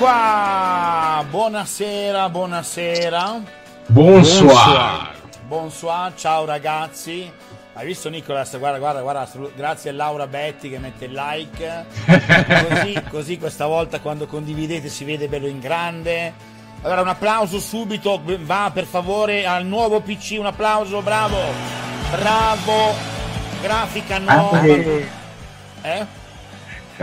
qua! Buonasera, buonasera. Bonsoir. Bonsoir, ciao ragazzi. Hai visto Nicolas? Guarda, guarda, guarda, grazie a Laura Betti che mette il like. Così, così questa volta quando condividete si vede bello in grande. Allora un applauso subito, va per favore al nuovo PC, un applauso, bravo. Bravo. Grafica nuova. Eh?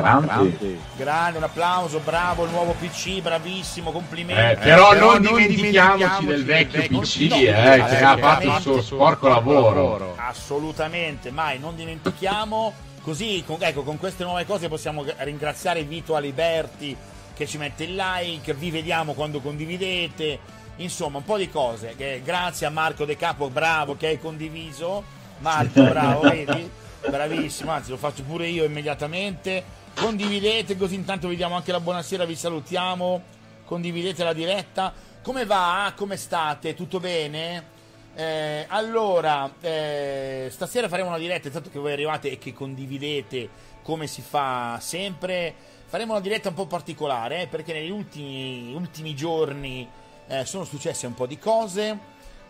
Grande. Grande, un applauso, bravo il nuovo PC, bravissimo, complimenti. Eh, eh però, eh, però, non, non dimentichiamoci, dimentichiamoci del vecchio del PC, no, eh, eh, che ha eh, fatto il suo sporco lavoro. Assolutamente, mai, non dimentichiamo. Così, con, ecco, con queste nuove cose possiamo ringraziare Vito Aliberti che ci mette il like, vi vediamo quando condividete. Insomma, un po' di cose. grazie a Marco De Capo, bravo, che hai condiviso. Marco, bravo, vedi? Bravissimo, anzi lo faccio pure io immediatamente condividete così intanto vi diamo anche la buonasera, vi salutiamo, condividete la diretta. Come va? Come state? Tutto bene? Eh, allora, eh, stasera faremo una diretta, intanto che voi arrivate e che condividete come si fa sempre, faremo una diretta un po' particolare eh, perché negli ultimi, ultimi giorni eh, sono successe un po' di cose.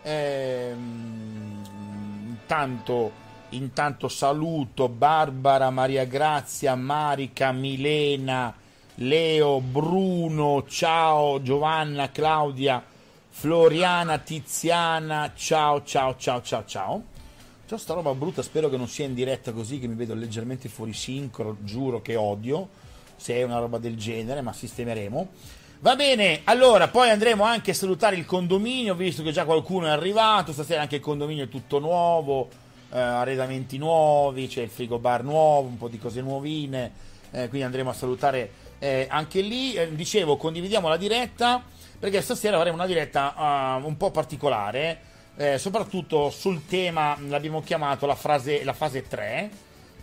Ehm, intanto Intanto saluto Barbara, Maria Grazia, Marica, Milena, Leo, Bruno, ciao Giovanna, Claudia, Floriana, Tiziana, ciao ciao ciao ciao ciao. Ciao sta roba brutta, spero che non sia in diretta così che mi vedo leggermente fuori sincro, giuro che odio se è una roba del genere, ma sistemeremo. Va bene, allora poi andremo anche a salutare il condominio, visto che già qualcuno è arrivato, stasera anche il condominio è tutto nuovo eh, arredamenti nuovi, c'è il frigo bar nuovo, un po' di cose nuovine, eh, quindi andremo a salutare eh, anche lì. Eh, dicevo, condividiamo la diretta perché stasera avremo una diretta uh, un po' particolare, eh, soprattutto sul tema, l'abbiamo chiamato la, frase, la fase 3,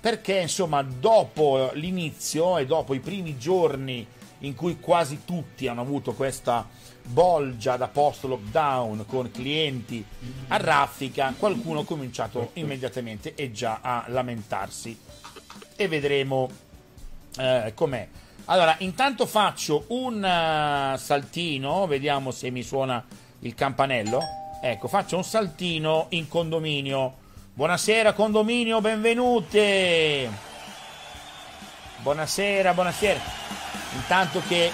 perché insomma dopo l'inizio e dopo i primi giorni in cui quasi tutti hanno avuto questa bolgia da post lockdown con clienti a raffica, qualcuno ha cominciato immediatamente e già a lamentarsi. E vedremo eh, com'è. Allora, intanto faccio un uh, saltino, vediamo se mi suona il campanello. Ecco, faccio un saltino in condominio. Buonasera condominio, benvenute. Buonasera, buonasera. Intanto che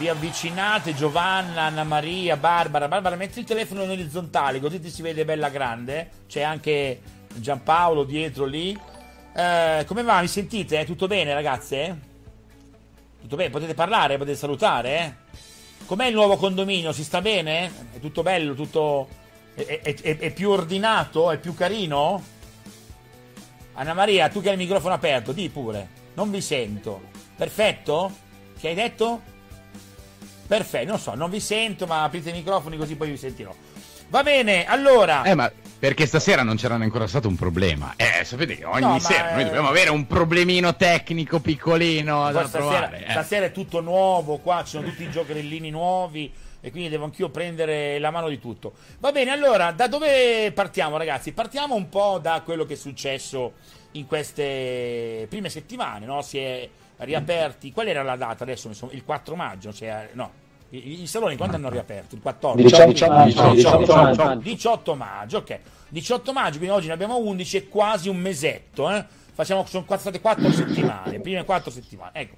vi avvicinate, Giovanna, Anna Maria, Barbara. Barbara, metti il telefono in orizzontale, così ti si vede bella grande. C'è anche Giampaolo dietro lì. Eh, come va? Mi sentite? Tutto bene, ragazze? Tutto bene? Potete parlare, potete salutare? Com'è il nuovo condominio? Si sta bene? È tutto bello, tutto... è, è, è, più ordinato? È più carino? Anna Maria, tu che hai il microfono aperto, di pure. Non vi sento. Perfetto? Che hai detto? Perfetto, non so, non vi sento, ma aprite i microfoni così poi vi sentirò. Va bene, allora. Eh, ma perché stasera non c'era ancora stato un problema. Eh, sapete che ogni no, sera noi eh, dobbiamo avere un problemino tecnico piccolino da stasera, provare. Eh. Stasera è tutto nuovo, qua ci sono tutti i giocherellini nuovi e quindi devo anch'io prendere la mano di tutto. Va bene, allora, da dove partiamo ragazzi? Partiamo un po' da quello che è successo in queste prime settimane, no? Si è riaperti, qual era la data adesso? Il 4 maggio, cioè, no, i, i saloni quando hanno riaperto? Il 14 18, 18, 18, 18 maggio, ok. 18 maggio, quindi oggi ne abbiamo 11, è quasi un mesetto, eh? Facciamo, sono state 4 settimane, prime 4 settimane, ecco.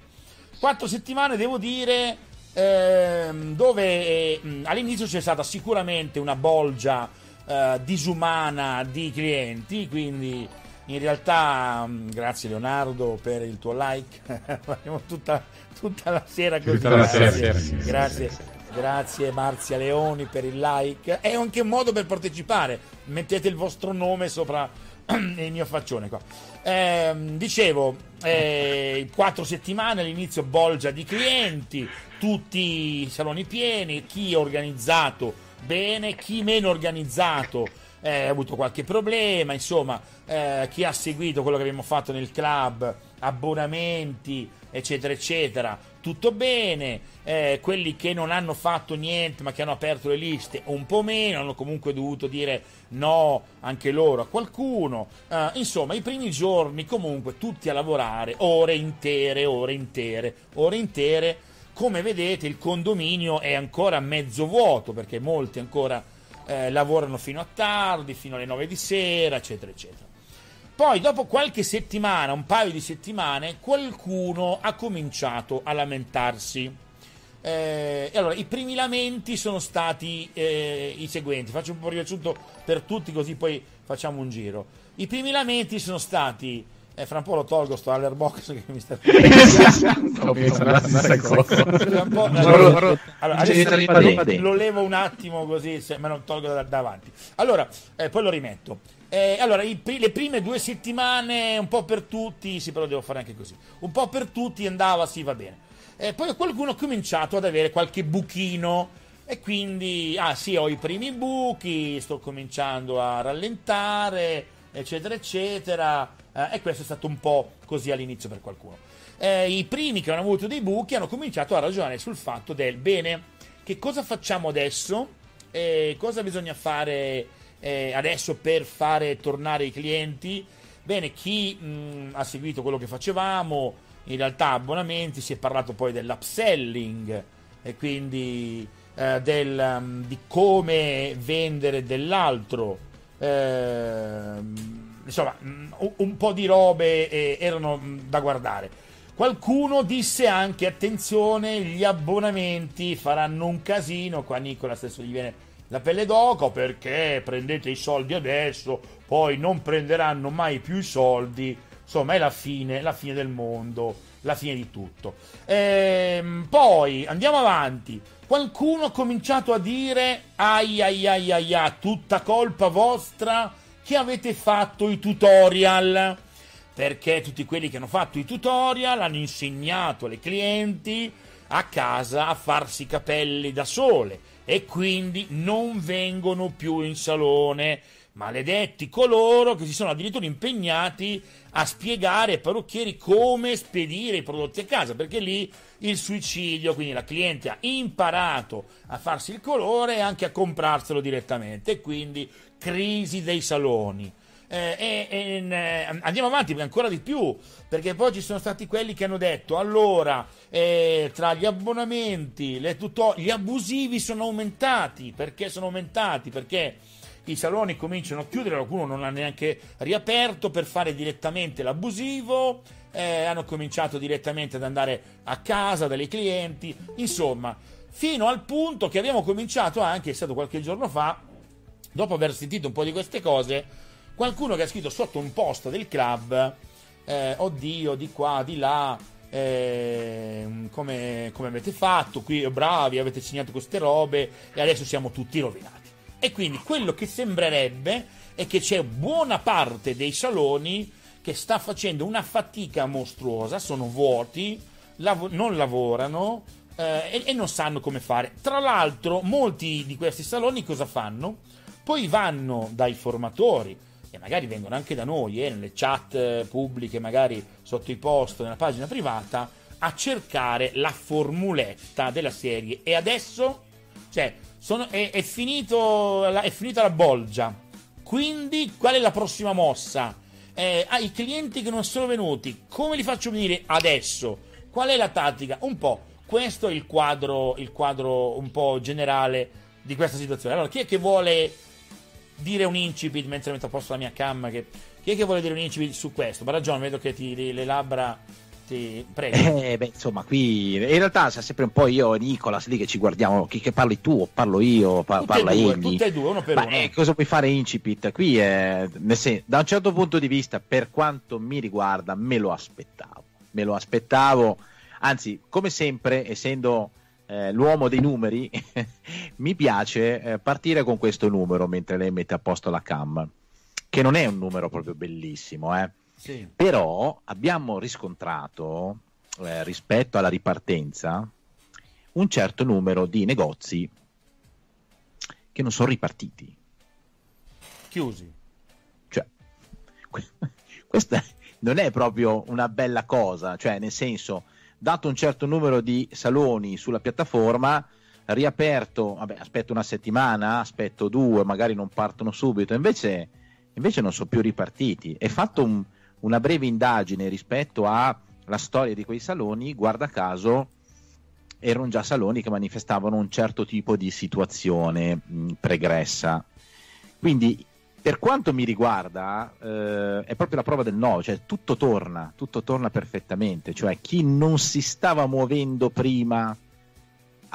4 settimane devo dire eh, dove eh, all'inizio c'è stata sicuramente una bolgia eh, disumana di clienti, quindi in realtà, mm, grazie Leonardo per il tuo like. Faremo tutta, tutta, la sera così. Tutta la sera, grazie. grazie. Marzia Leoni per il like. È anche un modo per partecipare. Mettete il vostro nome sopra il mio faccione qua. Eh, dicevo, eh, quattro settimane all'inizio bolgia di clienti, tutti i saloni pieni, chi è organizzato bene, chi meno organizzato eh, ha avuto qualche problema, insomma, eh, chi ha seguito quello che abbiamo fatto nel club, abbonamenti, eccetera, eccetera, tutto bene, eh, quelli che non hanno fatto niente ma che hanno aperto le liste un po' meno, hanno comunque dovuto dire no anche loro a qualcuno, eh, insomma i primi giorni comunque tutti a lavorare, ore intere, ore intere, ore intere, come vedete il condominio è ancora mezzo vuoto perché molti ancora eh, lavorano fino a tardi, fino alle 9 di sera, eccetera, eccetera. Poi, dopo qualche settimana, un paio di settimane, qualcuno ha cominciato a lamentarsi. Eh, allora, i primi lamenti sono stati eh, i seguenti. Faccio un po' riassunto per tutti, così poi facciamo un giro. I primi lamenti sono stati e eh, fra un po' lo tolgo sto aller box che mi sta Sto pensando la stessa cosa. Allora, adesso lo levo un attimo così, se me lo tolgo da davanti. Allora, eh, poi lo rimetto. Eh, allora, i, le prime due settimane, un po' per tutti, sì, però devo fare anche così. Un po' per tutti andava, sì, va bene. Eh, poi qualcuno ha cominciato ad avere qualche buchino e quindi, ah sì, ho i primi buchi, sto cominciando a rallentare, eccetera, eccetera eh, e questo è stato un po' così all'inizio per qualcuno. Eh, I primi che hanno avuto dei buchi hanno cominciato a ragionare sul fatto del bene, che cosa facciamo adesso? Eh, cosa bisogna fare eh, adesso per fare tornare i clienti? Bene, chi mh, mm, ha seguito quello che facevamo, in realtà abbonamenti, si è parlato poi dell'upselling e quindi eh, del, um, di come vendere dell'altro. Eh, insomma, mm, un po' di robe erano mm, da guardare. Qualcuno disse anche: attenzione, gli abbonamenti faranno un casino. Qua Nicola stesso gli viene la pelle d'oca perché prendete i soldi adesso, poi non prenderanno mai più i soldi. Insomma, è la fine, la fine del mondo, la fine di tutto. Ehm, poi andiamo avanti. Qualcuno ha cominciato a dire: ai ai ai ai, ai tutta colpa vostra che avete fatto i tutorial. Perché tutti quelli che hanno fatto i tutorial hanno insegnato alle clienti a casa a farsi i capelli da sole e quindi non vengono più in salone. Maledetti coloro che si sono addirittura impegnati a spiegare ai parrucchieri come spedire i prodotti a casa, perché lì il suicidio, quindi la cliente ha imparato a farsi il colore e anche a comprarselo direttamente, quindi crisi dei saloni. Eh, eh, eh, andiamo avanti ancora di più perché poi ci sono stati quelli che hanno detto allora eh, tra gli abbonamenti tuto- gli abusivi sono aumentati perché sono aumentati perché i saloni cominciano a chiudere qualcuno non ha neanche riaperto per fare direttamente l'abusivo eh, hanno cominciato direttamente ad andare a casa dei clienti insomma fino al punto che abbiamo cominciato anche è stato qualche giorno fa dopo aver sentito un po' di queste cose, qualcuno che ha scritto sotto un post del club, eh, oddio, di qua, di là, eh, come, come, avete fatto, qui eh, bravi, avete segnato queste robe e adesso siamo tutti rovinati. E quindi quello che sembrerebbe è che c'è buona parte dei saloni che sta facendo una fatica mostruosa, sono vuoti, lav- non lavorano eh, e, e non sanno come fare. Tra l'altro molti di questi saloni cosa fanno? poi vanno dai formatori e magari vengono anche da noi, eh, nelle chat eh, pubbliche, magari sotto i post, nella pagina privata, a cercare la formuletta della serie. E adesso, cioè, sono, è, è, finito, è finita la bolgia. Quindi, qual è la prossima mossa? Eh, I clienti che non sono venuti, come li faccio venire adesso? Qual è la tattica? Un po' questo è il quadro, il quadro, un po' generale di questa situazione. Allora, chi è che vuole dire un incipit mentre metto a posto la mia cam. Che... Chi è che vuole dire un incipit su questo? Baragione, vedo che ti le, le labbra. Ti... Prego. Eh, eh, beh, insomma, qui eh, in realtà sa sempre un po' io e Nicolas lì che ci guardiamo. Chi che parli tu o parlo io? Pa- parla io. Tutte e due, uno per Ma, uno. Eh, cosa puoi fare incipit? Qui è, senso, da un certo punto di vista, per quanto mi riguarda, me lo aspettavo. Me lo aspettavo. Anzi, come sempre, essendo eh, l'uomo dei numeri, mi piace eh, partire con questo numero mentre lei mette a posto la cam, che non è un numero proprio bellissimo, eh. sì. però abbiamo riscontrato eh, rispetto alla ripartenza un certo numero di negozi che non sono ripartiti. Chiusi. Cioè, questa non è proprio una bella cosa, cioè nel senso dato un certo numero di saloni sulla piattaforma, riaperto, vabbè, aspetto una settimana, aspetto due, magari non partono subito, invece, invece non sono più ripartiti. È fatto un, una breve indagine rispetto alla storia di quei saloni, guarda caso erano già saloni che manifestavano un certo tipo di situazione mh, pregressa. Quindi per quanto mi riguarda, eh, è proprio la prova del no, cioè tutto torna, tutto torna perfettamente, cioè chi non si stava muovendo prima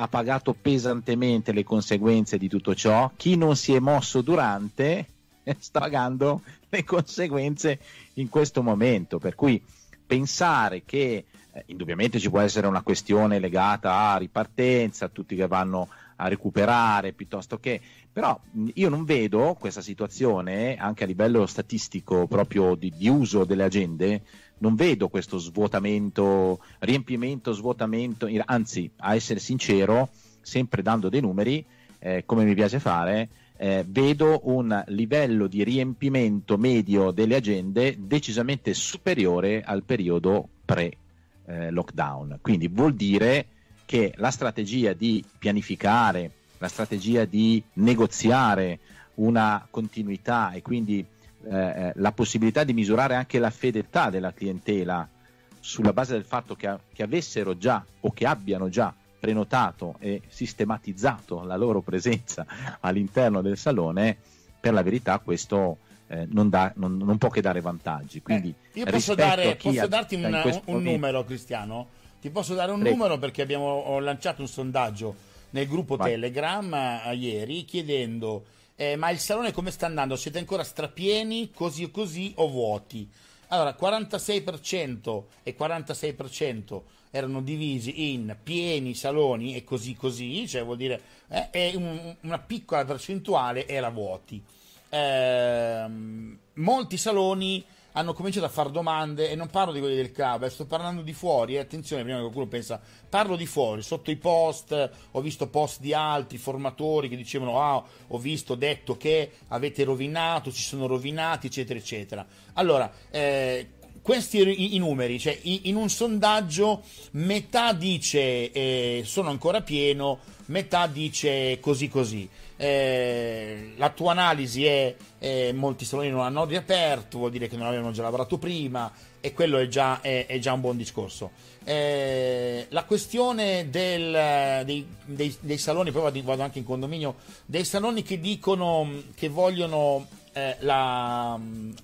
ha pagato pesantemente le conseguenze di tutto ciò, chi non si è mosso durante sta pagando le conseguenze in questo momento, per cui pensare che eh, indubbiamente ci può essere una questione legata a ripartenza, tutti che vanno a recuperare piuttosto che però mm, io non vedo questa situazione, anche a livello statistico, proprio di, di uso delle agende, non vedo questo svuotamento, riempimento, svuotamento, anzi, a essere sincero, sempre dando dei numeri, eh, come mi piace fare, eh, vedo un livello di riempimento medio delle agende decisamente superiore al periodo pre-lockdown. Eh, Quindi vuol dire che la strategia di pianificare, la strategia di negoziare una continuità e quindi eh, eh, la possibilità di misurare anche la fedeltà della clientela sulla base del fatto che, che avessero già o che abbiano già prenotato e sistematizzato la loro presenza all'interno del salone, per la verità questo eh, non, da, non, non, può che dare vantaggi. Quindi eh, io posso, dare, posso darti una, un, momento... numero, Cristiano? Ti posso dare un Prego. numero perché abbiamo lanciato un sondaggio nel gruppo Vai. Telegram a, eh, ieri chiedendo eh, ma il salone come sta andando? Siete ancora strapieni, così o così o vuoti? Allora, 46% e 46% erano divisi in pieni saloni e così così, cioè vuol dire eh, e un, una piccola percentuale era vuoti. Eh, molti saloni hanno cominciato a fare domande e non parlo di quelli del CABE, eh, sto parlando di fuori, e eh, attenzione prima che qualcuno pensa, parlo di fuori, sotto i post, ho visto post di altri formatori che dicevano ah ho visto, ho detto che avete rovinato, ci sono rovinati eccetera eccetera. Allora, eh, questi i, i numeri, cioè i, in un sondaggio metà dice eh, sono ancora pieno, metà dice così così. Eh, la tua analisi è eh, molti saloni ah, non hanno riaperto, vuol dire che non avevano già lavorato prima e quello è già, è, è già un buon discorso. Eh, la questione del, dei, dei, dei, saloni, poi vado, vado, anche in condominio, dei saloni che dicono che vogliono eh, la,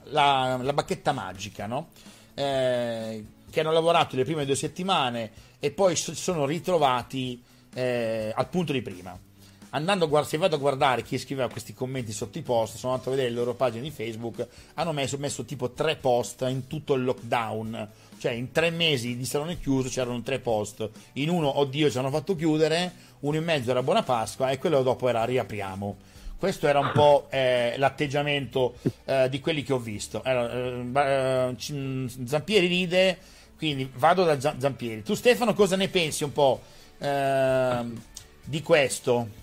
la, la, bacchetta magica, no? Eh, che hanno lavorato le prime due settimane e poi si sono ritrovati al punto di prima andando guard- se vado a guardare chi scriveva questi commenti sotto i post, sono andato a vedere le loro pagine di Facebook, hanno messo, messo tipo tre post in tutto il lockdown, cioè in tre mesi di salone chiuso c'erano tre post, in uno, oddio, ci hanno fatto chiudere, uno in mezzo era Buona Pasqua e quello dopo era riapriamo. Questo era un po' eh, l'atteggiamento eh, di quelli che ho visto. Allora, eh, eh mm, Zampieri ride, quindi vado da Zampieri. Tu Stefano cosa ne pensi un po' ehm, di questo?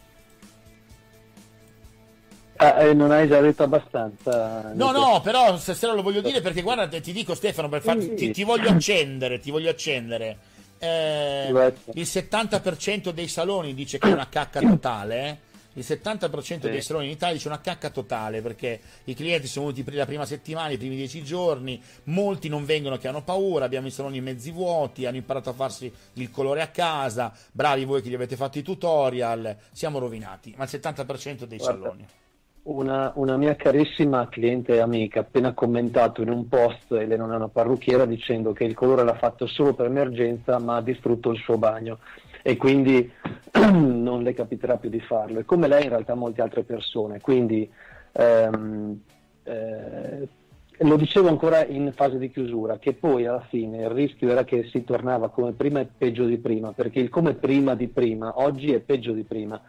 Ah, eh, non hai già detto abbastanza. No, no, però se, se, lo voglio dire perché guarda, ti dico Stefano, per farti, ti, ti, voglio accendere, ti voglio accendere. Eh, il 70% dei saloni dice che è una cacca totale. Eh. Il 70% sì. dei saloni in Italia dice una cacca totale perché i clienti sono venuti la prima settimana, i primi dieci giorni, molti non vengono che hanno paura, abbiamo i saloni mezzi vuoti, hanno imparato a farsi il colore a casa, bravi voi che gli avete fatto i tutorial, siamo rovinati, ma il 70% dei Guarda. saloni. Una, una, mia carissima cliente e amica ha appena commentato in un post, e lei non è una parrucchiera, dicendo che il colore l'ha fatto solo per emergenza ma ha distrutto il suo bagno e quindi non le capiterà più di farlo. E come lei in realtà molte altre persone. Quindi ehm, eh, lo dicevo ancora in fase di chiusura, che poi alla fine il rischio era che si tornava come prima e peggio di prima, perché il come prima di prima oggi è peggio di prima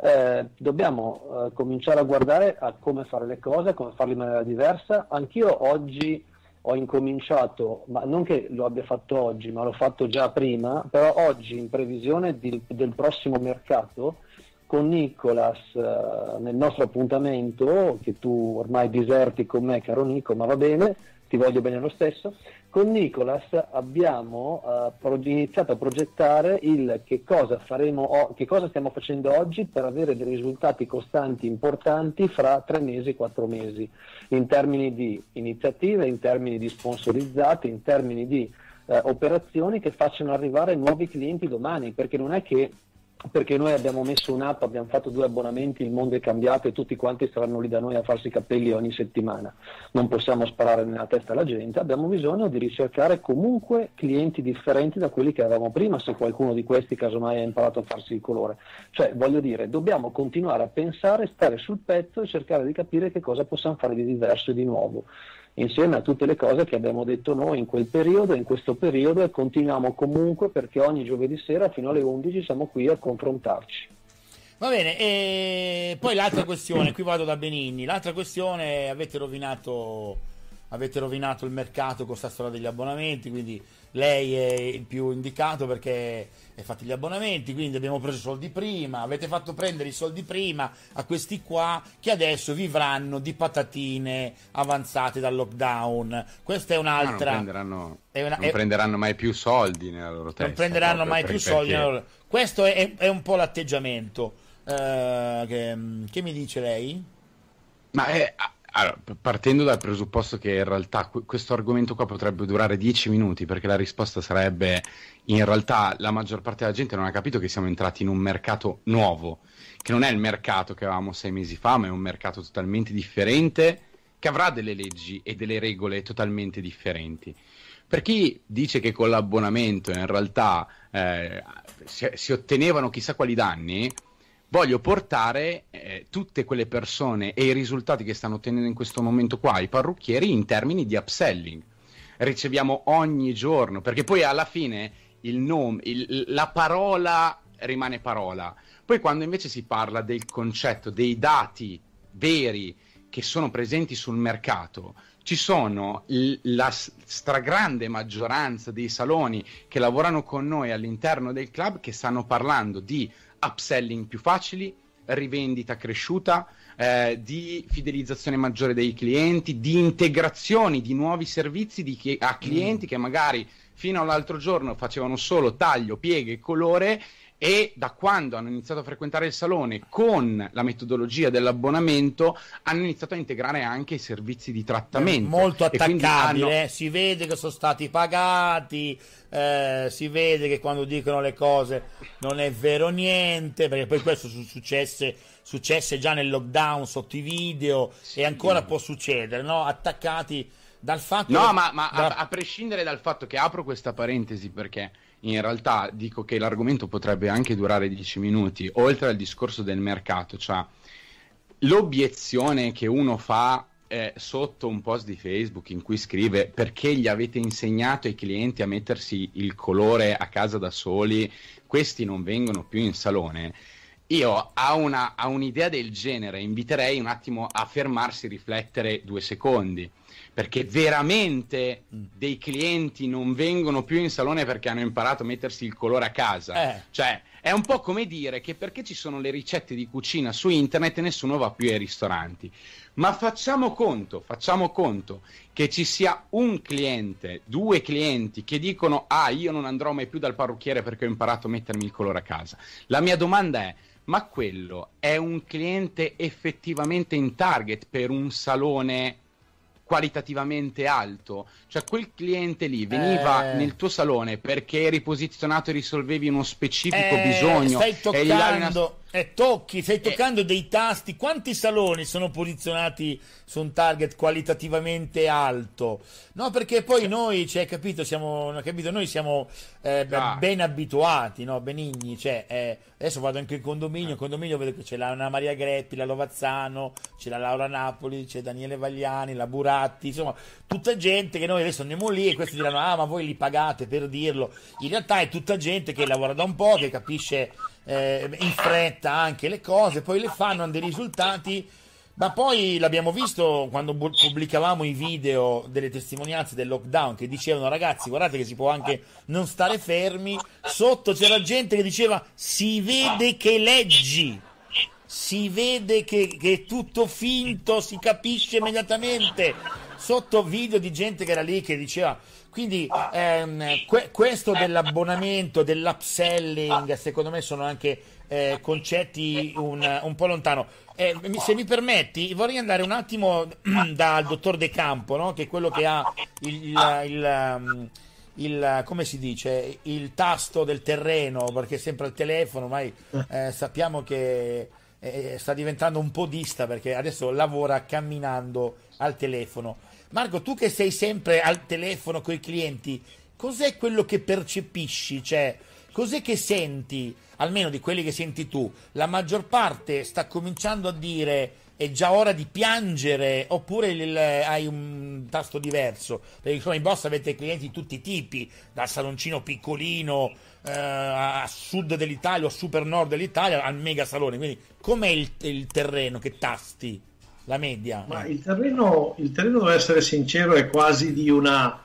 eh, dobbiamo eh, cominciare a guardare a come fare le cose, come farle in maniera diversa. Anch'io oggi ho incominciato, ma non che lo abbia fatto oggi, ma l'ho fatto già prima, però oggi in previsione di, del prossimo mercato con Nicolas eh, nel nostro appuntamento, che tu ormai diserti con me caro Nico, ma va bene, ti voglio bene lo stesso. Con Nicolas abbiamo uh, iniziato a progettare il che cosa, o- che cosa, stiamo facendo oggi per avere dei risultati costanti importanti fra tre mesi e quattro mesi, in termini di iniziative, in termini di sponsorizzati, in termini di uh, operazioni che facciano arrivare nuovi clienti domani, perché non è che perché noi abbiamo messo un'app, abbiamo fatto due abbonamenti, il mondo è cambiato e tutti quanti saranno lì da noi a farsi i capelli ogni settimana. Non possiamo sparare nella testa alla gente, abbiamo bisogno di ricercare comunque clienti differenti da quelli che avevamo prima, se qualcuno di questi casomai ha imparato a farsi il colore. Cioè, voglio dire, dobbiamo continuare a pensare, stare sul pezzo e cercare di capire che cosa possiamo fare di diverso e di nuovo insieme a tutte le cose che abbiamo detto noi in quel periodo, in questo periodo e continuiamo comunque perché ogni giovedì sera fino alle 11 siamo qui a confrontarci. Va bene, e poi l'altra questione, qui vado da Benigni, l'altra questione avete rovinato avete rovinato il mercato con questa storia degli abbonamenti, quindi lei è il più indicato perché fate gli abbonamenti, quindi abbiamo preso i soldi prima, avete fatto prendere i soldi prima a questi qua che adesso vivranno di patatine avanzate dal lockdown. Questa è un'altra... No, non, prenderanno, è una, non è, prenderanno, mai più soldi nella loro testa. Non prenderanno mai più perché... soldi. Loro... Questo è, è, un po' l'atteggiamento. Uh, che, che mi dice lei? Ma è, allora, partendo dal presupposto che in realtà questo argomento qua potrebbe durare 10 minuti, perché la risposta sarebbe in realtà la maggior parte della gente non ha capito che siamo entrati in un mercato nuovo, che non è il mercato che avevamo sei mesi fa, ma è un mercato totalmente differente, che avrà delle leggi e delle regole totalmente differenti. Per chi dice che con l'abbonamento in realtà eh, si, si ottenevano chissà quali danni, voglio portare eh, tutte quelle persone e i risultati che stanno ottenendo in questo momento qua i parrucchieri in termini di upselling. Riceviamo ogni giorno, perché poi alla fine il nome, il, la parola rimane parola. Poi quando invece si parla del concetto, dei dati veri che sono presenti sul mercato, ci sono l- la stragrande maggioranza dei saloni che lavorano con noi all'interno del club che stanno parlando di upselling più facili, rivendita cresciuta, eh, di fidelizzazione maggiore dei clienti, di integrazioni di nuovi servizi di chi- a clienti mm. che magari fino all'altro giorno facevano solo taglio, pieghe, colore e da quando hanno iniziato a frequentare il salone con la metodologia dell'abbonamento hanno iniziato a integrare anche i servizi di trattamento. È molto attaccabile, hanno... Eh. si vede che sono stati pagati, eh, si vede che quando dicono le cose non è vero niente, perché poi questo successe, successe già nel lockdown sotto i video sì. e ancora può succedere, no? attaccati dal fatto... No, che... ma, ma da... a prescindere dal fatto che apro questa parentesi perché in realtà dico che l'argomento potrebbe anche durare 10 minuti, oltre al discorso del mercato, cioè l'obiezione che uno fa eh, sotto un post di Facebook in cui scrive perché gli avete insegnato ai clienti a mettersi il colore a casa da soli, questi non vengono più in salone. Io a, una, a un'idea del genere inviterei un attimo a fermarsi, riflettere due secondi perché veramente mm. dei clienti non vengono più in salone perché hanno imparato a mettersi il colore a casa. Eh. Cioè, è un po' come dire che perché ci sono le ricette di cucina su internet e nessuno va più ai ristoranti. Ma facciamo conto, facciamo conto che ci sia un cliente, due clienti che dicono "Ah, io non andrò mai più dal parrucchiere perché ho imparato a mettermi il colore a casa". La mia domanda è ma quello è un cliente effettivamente in target per un salone qualitativamente alto. Cioè, quel cliente lì veniva eh. nel tuo salone perché eri posizionato e risolvevi uno specifico eh, bisogno. Stai toccando... E eh, tocchi, stai eh. toccando e... dei tasti. Quanti saloni sono posizionati su un target qualitativamente alto? No, perché poi cioè... noi, cioè, capito, siamo, capito, noi siamo eh, ah. ben abituati, no? benigni. Cioè, eh, adesso vado anche in condominio, in eh. condominio vedo che c'è la Anna Maria Greppi, la Lovazzano, c'è la Laura Napoli, c'è Daniele Vagliani, la Buratti, insomma, tutta gente che noi adesso andiamo lì e questi diranno, ah, ma voi li pagate per dirlo. In realtà è tutta gente che lavora da un po', che capisce eh, in fretta anche le cose, poi le fanno, hanno dei risultati. Ma poi l'abbiamo visto quando pubblicavamo i video delle testimonianze del lockdown che dicevano ragazzi guardate che si può anche non stare fermi, sotto c'era gente che diceva si vede che leggi, si vede che, che è tutto finto, si capisce immediatamente, sotto video di gente che era lì che diceva quindi ehm, que- questo dell'abbonamento, dell'upselling, secondo me sono anche eh, concetti un, un, po' lontano. Eh, se mi permetti, vorrei andare un attimo dal dottor De Campo, no? che è quello che ha il, il, ehm, il, come si dice, il tasto del terreno, perché è sempre al telefono, ormai eh, sappiamo che eh, eh, sta diventando un podista perché adesso lavora camminando al telefono. Marco, tu che sei sempre al telefono con i clienti, cos'è quello che percepisci? Cioè, cos'è che senti, almeno di quelli che senti tu? La maggior parte sta cominciando a dire è già ora di piangere oppure il, hai un tasto diverso? Perché insomma in boss avete clienti di tutti i tipi, dal saloncino piccolino eh, a sud dell'Italia o a super nord dell'Italia al mega salone, quindi com'è il, il terreno che tasti? la media. Ma il terreno, il terreno, devo essere sincero, è quasi di una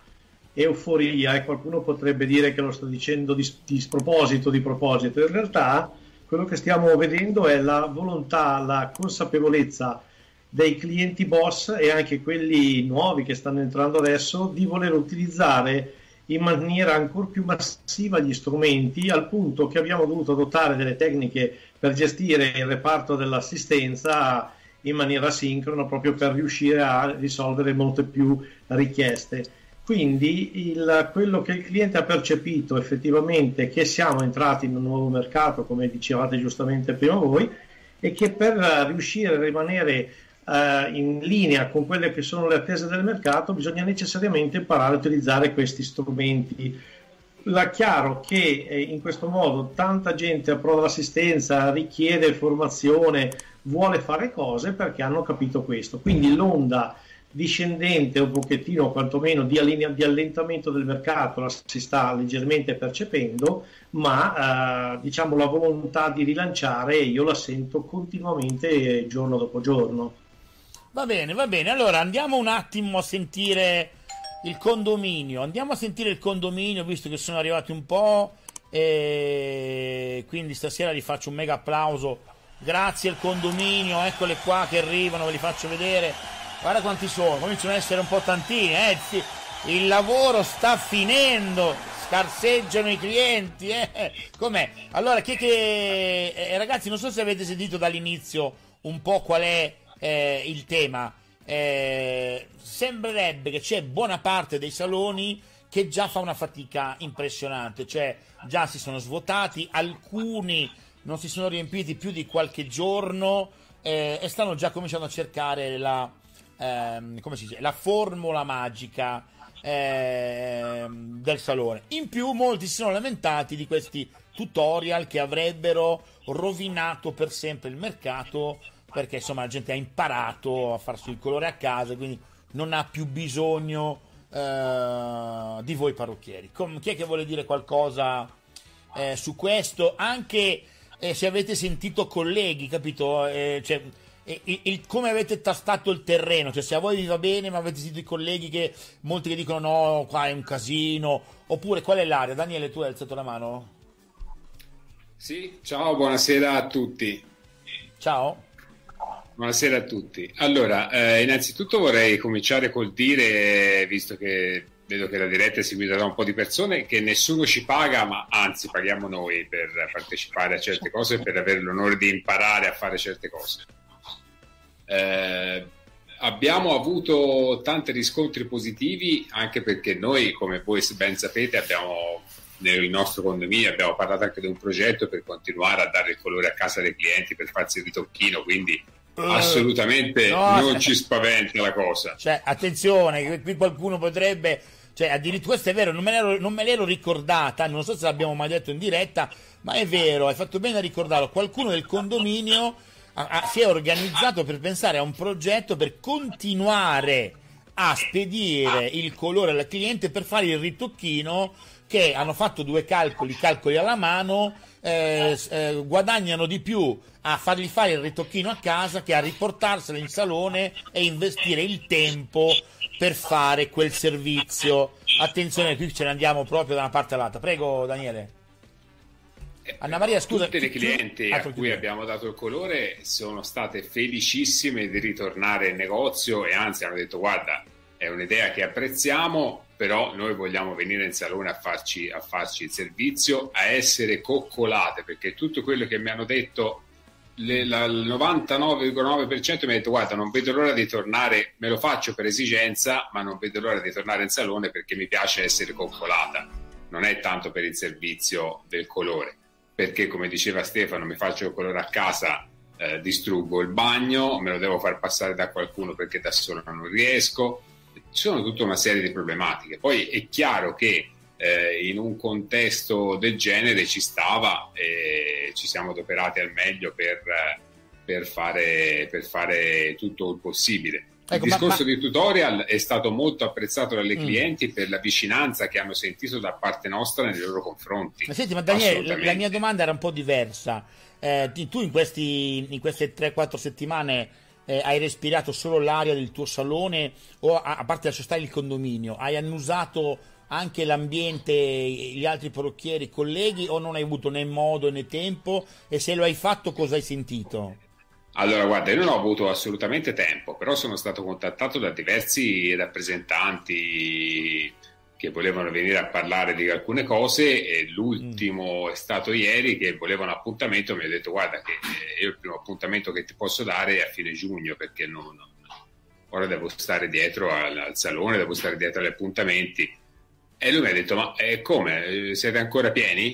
euforia e qualcuno potrebbe dire che lo sto dicendo di, di sproposito, di proposito. In realtà quello che stiamo vedendo è la volontà, la consapevolezza dei clienti boss e anche quelli nuovi che stanno entrando adesso di voler utilizzare in maniera ancora più massiva gli strumenti al punto che abbiamo dovuto adottare delle tecniche per gestire il reparto dell'assistenza in maniera sincrona proprio per riuscire a risolvere molte più richieste. Quindi il, quello che il cliente ha percepito effettivamente è che siamo entrati in un nuovo mercato, come dicevate giustamente prima voi, e che per riuscire a rimanere uh, in linea con quelle che sono le attese del mercato bisogna necessariamente imparare a utilizzare questi strumenti. La chiaro che eh, in questo modo tanta gente approva l'assistenza, richiede formazione, vuole fare cose perché hanno capito questo. Quindi l'onda discendente un pochettino quantomeno di, alline- di allentamento del mercato la si sta leggermente percependo ma eh, diciamo la volontà di rilanciare io la sento continuamente giorno dopo giorno va bene va bene allora andiamo un attimo a sentire il condominio andiamo a sentire il condominio visto che sono arrivati un po' e quindi stasera gli faccio un mega applauso grazie al condominio, eccole qua che arrivano, ve li faccio vedere. Guarda quanti sono, cominciano ad essere un po' tantini, eh? Il lavoro sta finendo, scarseggiano i clienti, eh? Com'è? Allora, chi che... Eh, eh, ragazzi, non so se avete sentito dall'inizio un po' qual è eh, il tema. Eh, sembrerebbe che c'è buona parte dei saloni che già fa una fatica impressionante, cioè già si sono svuotati, alcuni non si sono riempiti più di qualche giorno eh, e stanno già cominciando a cercare la, ehm, dice, la formula magica ehm, del salone. In più molti si sono lamentati di questi tutorial che avrebbero rovinato per sempre il mercato perché insomma la gente ha imparato a farsi il colore a casa quindi non ha più bisogno eh, di voi parrucchieri. Com- chi è che vuole dire qualcosa eh, su questo? Anche eh, se avete sentito colleghi, capito? Eh, cioè, eh, il, il, come avete tastato il terreno, cioè se a voi vi va bene, ma avete sentito i colleghi che molti che dicono no, qua è un casino, oppure qual è l'area? Daniele, tu hai alzato la mano? Sì, ciao, buonasera a tutti. Ciao. Buonasera a tutti. Allora, eh, innanzitutto vorrei cominciare col dire, visto che vedo che la diretta è seguita da un po' di persone, che nessuno ci paga, ma anzi paghiamo noi per partecipare a certe cose, per avere l'onore di imparare a fare certe cose. Eh, abbiamo avuto tanti riscontri positivi, anche perché noi, come voi ben sapete, abbiamo nel nostro condominio abbiamo parlato anche di un progetto per continuare a dare il colore a casa dei clienti per farsi il ritocchino, quindi eh, assolutamente no, non eh. ci spaventa la cosa. Cioè, attenzione, qui qualcuno potrebbe cioè, addirittura questo è vero, non me, l'ero, non me l'ero ricordata, non so se l'abbiamo mai detto in diretta, ma è vero, hai fatto bene a ricordarlo. Qualcuno del condominio a, a, si è organizzato per pensare a un progetto per continuare a spedire il colore al cliente per fare il ritocchino che hanno fatto due calcoli, calcoli alla mano, eh, eh, guadagnano di più a fargli fare il ritocchino a casa che a riportarselo in salone e investire il tempo per fare quel servizio. Attenzione, qui ce ne andiamo proprio da una parte all'altra. Prego Daniele. Eh, Anna Maria, scusa. Tutte le clienti ah, a cui abbiamo dato il colore sono state felicissime di ritornare in negozio e anzi hanno detto guarda, è un'idea che apprezziamo, però noi vogliamo venire in salone a farci, a farci il servizio, a essere coccolate, perché tutto quello che mi hanno detto le, la, il 99,9% mi ha detto guarda non vedo l'ora di tornare, me lo faccio per esigenza, ma non vedo l'ora di tornare in salone perché mi piace essere coccolata, non è tanto per il servizio del colore, perché come diceva Stefano mi faccio il colore a casa, eh, distruggo il bagno, me lo devo far passare da qualcuno perché da solo non riesco, ci sono tutta una serie di problematiche. Poi è chiaro che eh, in un contesto del genere ci stava e ci siamo adoperati al meglio per, eh, per, fare, per fare, tutto il possibile. Ecco, il discorso ma... di tutorial è stato molto apprezzato dalle mm. clienti per la vicinanza che hanno sentito da parte nostra nei loro confronti. Ma senti, ma Daniele, la mia domanda era un po' diversa. Eh, tu in, questi, in queste 3-4 settimane eh, hai respirato solo l'aria del tuo salone o a, a parte lasciare stare il condominio, hai annusato anche l'ambiente, gli altri parrucchieri, colleghi o non hai avuto né modo né tempo e se lo hai fatto cosa hai sentito? Allora, guarda, io non ho avuto assolutamente tempo, però sono stato contattato da diversi rappresentanti che volevano venire a parlare di alcune cose e l'ultimo mm. è stato ieri che voleva un appuntamento, mi ha detto guarda che eh, io il primo appuntamento che ti posso dare è a fine giugno perché non, non, ora devo stare dietro al, al salone, devo stare dietro agli appuntamenti e lui mi ha detto, ma eh, come? Eh, siete ancora pieni?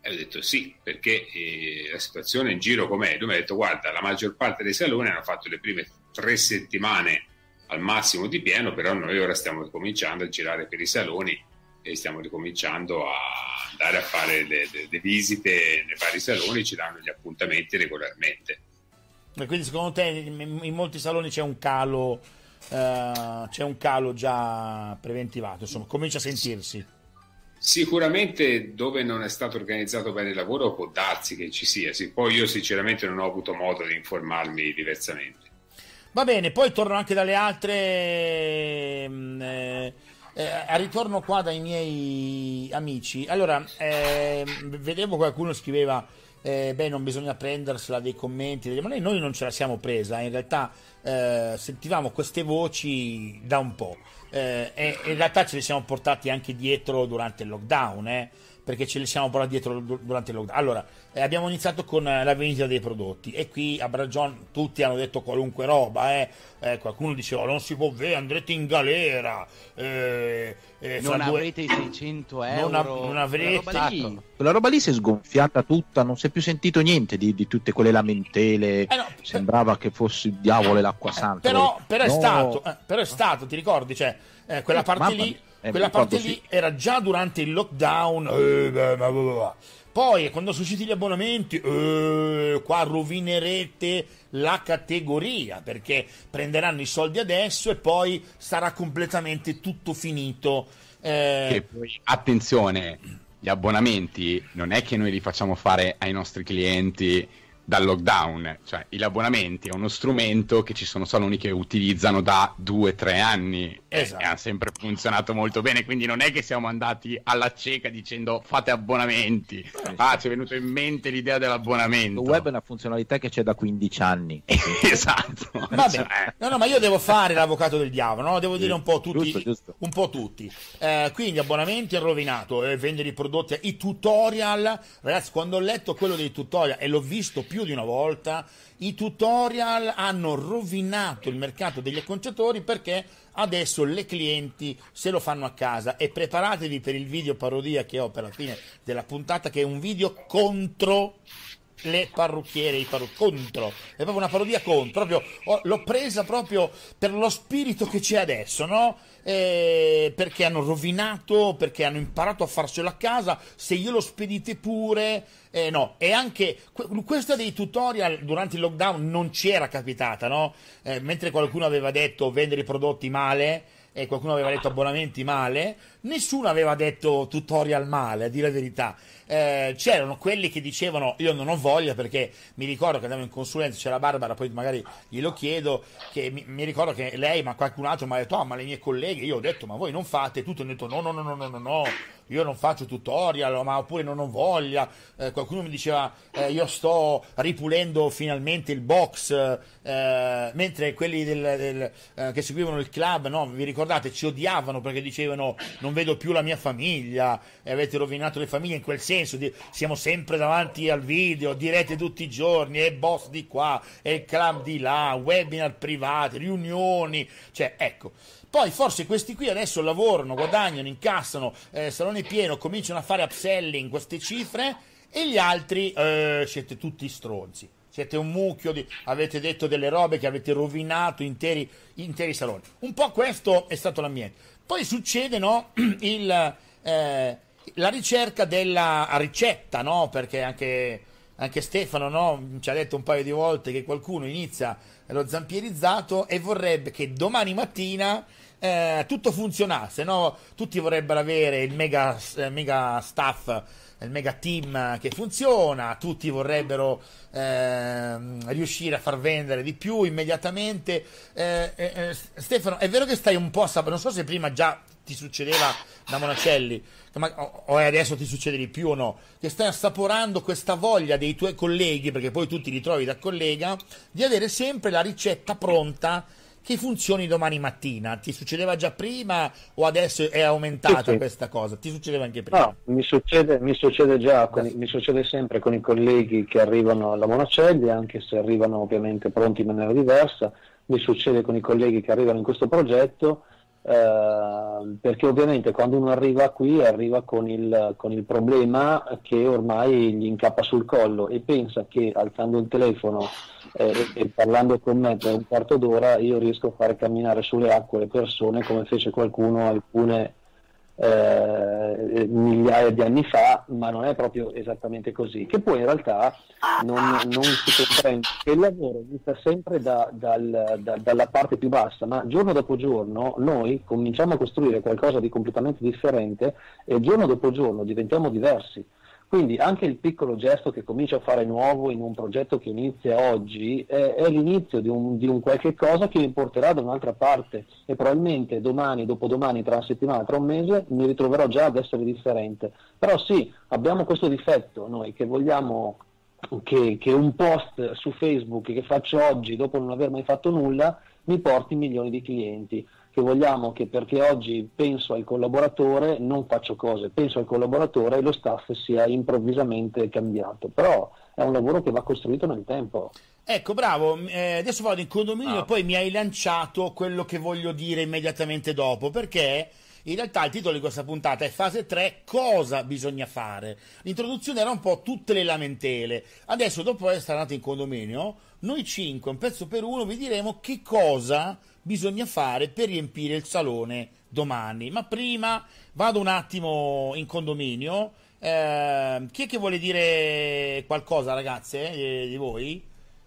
E ho detto sì, perché eh, la situazione in giro com'è? Lui mi ha detto, guarda, la maggior parte dei saloni hanno fatto le prime tre settimane al massimo di pieno, però noi ora stiamo ricominciando a girare per i saloni e stiamo ricominciando a andare a fare le, le, le visite nei vari saloni, ci danno gli appuntamenti regolarmente. E quindi secondo te in molti saloni c'è un calo eh, c'è un calo già preventivato, insomma, comincia a sentirsi. Sicuramente dove non è stato organizzato bene il lavoro può darsi che ci sia, sì, poi io sinceramente non ho avuto modo di informarmi diversamente. Va bene, poi torno anche dalle altre... Mm, eh, eh, ritorno qua dai miei amici. Allora, eh, vedevo qualcuno scriveva eh, beh, non bisogna prendersela dei commenti, ma noi, noi non ce la siamo presa, eh. in realtà eh, sentivamo queste voci da un po'. Eh, e in realtà ce le siamo portati anche dietro durante il lockdown, eh perché ce li siamo portati dietro durante il lockdown. Allora, eh, abbiamo iniziato con eh, la vendita dei prodotti e qui a Bragion tutti hanno detto qualunque roba, eh. Eh, qualcuno diceva non si può vedere, andrete in galera, eh, eh, non avrete due... i 600 euro, non, av- non avrete... Quella roba, lì... Esatto. roba lì si è sgonfiata tutta, non si è più sentito niente di, di tutte quelle lamentele, no, sembrava per... che fosse il diavolo e l'acqua santa. Però, però, no. è stato, però, è stato, ti ricordi, cioè, quella parte lì... Eh, Quella parte lì sì. era già durante il lockdown. Eh, blah, blah, blah. Poi eh, quando susciti gli abbonamenti, eh, qua rovinerete la categoria perché prenderanno i soldi adesso e poi sarà completamente tutto finito. Eh... Poi, attenzione, gli abbonamenti non è che noi li facciamo fare ai nostri clienti dal lockdown, cioè gli abbonamenti è uno strumento che ci sono saloni che utilizzano da 2-3 anni esatto. e ha sempre funzionato molto bene, quindi non è che siamo andati alla cieca dicendo fate abbonamenti, esatto. ah ci è venuto in mente l'idea dell'abbonamento. Il web è una funzionalità che c'è da 15 anni. esatto. Vabbè. Cioè... No, no, ma io devo fare l'avvocato del diavolo, no? devo dire un po' tutti. Giusto, giusto. Un po tutti. Eh, quindi abbonamenti è rovinato, eh, vendere i prodotti, i tutorial, ragazzi quando ho letto quello dei tutorial e l'ho visto più più di una volta, i tutorial hanno rovinato il mercato degli acconciatori perché adesso le clienti se lo fanno a casa e preparatevi per il video parodia che ho per la fine della puntata che è un video contro le parrucchiere, i parru- contro, è proprio una parodia contro, proprio, oh, l'ho presa proprio per lo spirito che c'è adesso, no? eh, perché hanno rovinato, perché hanno imparato a farselo a casa, se glielo spedite pure, eh, no, e anche questa dei tutorial durante il lockdown non c'era capitata, no? Eh, mentre qualcuno aveva detto vendere i prodotti male, e qualcuno aveva detto abbonamenti male, nessuno aveva detto tutorial male, a dire la verità eh, c'erano quelli che dicevano io non ho voglia perché mi ricordo che andavo in consulenza, c'era Barbara, poi magari glielo chiedo, che mi, mi ricordo che lei ma qualcun altro mi ha detto oh, ma le mie colleghe, io ho detto ma voi non fate tutto, hanno detto no no no no no no no io non faccio tutorial, ma oppure non ho voglia. Eh, qualcuno mi diceva eh, io sto ripulendo finalmente il box, eh, mentre quelli del, del, eh, che seguivano il club, no, vi ricordate, ci odiavano perché dicevano non vedo più la mia famiglia, e avete rovinato le famiglie in quel senso senso, di, siamo sempre davanti al video, dirette tutti i giorni, e boss di qua, e clam di là, webinar privati, riunioni, cioè ecco. Poi forse questi qui adesso lavorano, guadagnano, incassano, eh, salone pieno, cominciano a fare upselling, queste cifre, e gli altri eh, siete tutti stronzi. Siete un mucchio, di, avete detto delle robe che avete rovinato interi, interi saloni. Un po' questo è stato l'ambiente. Poi succede no, il, eh, la ricerca della ricetta, no? Perché anche, anche Stefano no? ci ha detto un paio di volte che qualcuno inizia lo zampierizzato e vorrebbe che domani mattina eh, tutto funzionasse, no? Tutti vorrebbero avere il mega, eh, mega staff il mega team che funziona, tutti vorrebbero ehm, riuscire a far vendere di più immediatamente. Eh, eh, eh Stefano, è vero che stai un po' a sabato, non so se prima già ti succedeva da Monacelli, o adesso ti succede di più o no, che stai assaporando questa voglia dei tuoi colleghi, perché poi tu ti ritrovi da collega, di avere sempre la ricetta pronta che funzioni domani mattina. Ti succedeva già prima o adesso è aumentata sì, sì. questa cosa? Ti succedeva anche prima? No, mi succede, mi succede già, con, mi succede sempre con i colleghi che arrivano alla Monacelli, anche se arrivano ovviamente pronti in maniera diversa, mi succede con i colleghi che arrivano in questo progetto Ehm, perché ovviamente quando uno arriva qui arriva con il, con il, problema che ormai gli incappa sul collo e pensa che alzando il telefono eh, e parlando con me per un quarto d'ora io riesco a fare camminare sulle acque le persone come fece qualcuno alcune eh, migliaia di anni fa, ma non è proprio esattamente così, che poi in realtà non, non si comprende che il lavoro inizia sempre da, dal, da, dalla parte più bassa, ma giorno dopo giorno noi cominciamo a costruire qualcosa di completamente differente e giorno dopo giorno diventiamo diversi. Quindi anche il piccolo gesto che comincio a fare nuovo in un progetto che inizia oggi è, è l'inizio di un, di un, qualche cosa che mi porterà da un'altra parte e probabilmente domani, dopodomani, tra una settimana, tra un mese mi ritroverò già ad essere differente. Però sì, abbiamo questo difetto noi che vogliamo che, che un post su Facebook che faccio oggi dopo non aver mai fatto nulla mi porti milioni di clienti che vogliamo che perché oggi penso al collaboratore, non faccio cose, penso al collaboratore e lo staff sia improvvisamente cambiato, però è un lavoro che va costruito nel tempo. Ecco, bravo, eh, adesso vado in condominio ah. e poi mi hai lanciato quello che voglio dire immediatamente dopo, perché... In realtà il titolo di questa puntata è fase 3, cosa bisogna fare? L'introduzione era un po' tutte le lamentele. Adesso, dopo essere andati in condominio, noi cinque, un pezzo per uno, vi diremo che cosa bisogna fare per riempire il salone domani. Ma prima vado un attimo in condominio. Eh, chi è che vuole dire qualcosa, ragazze, eh, di voi?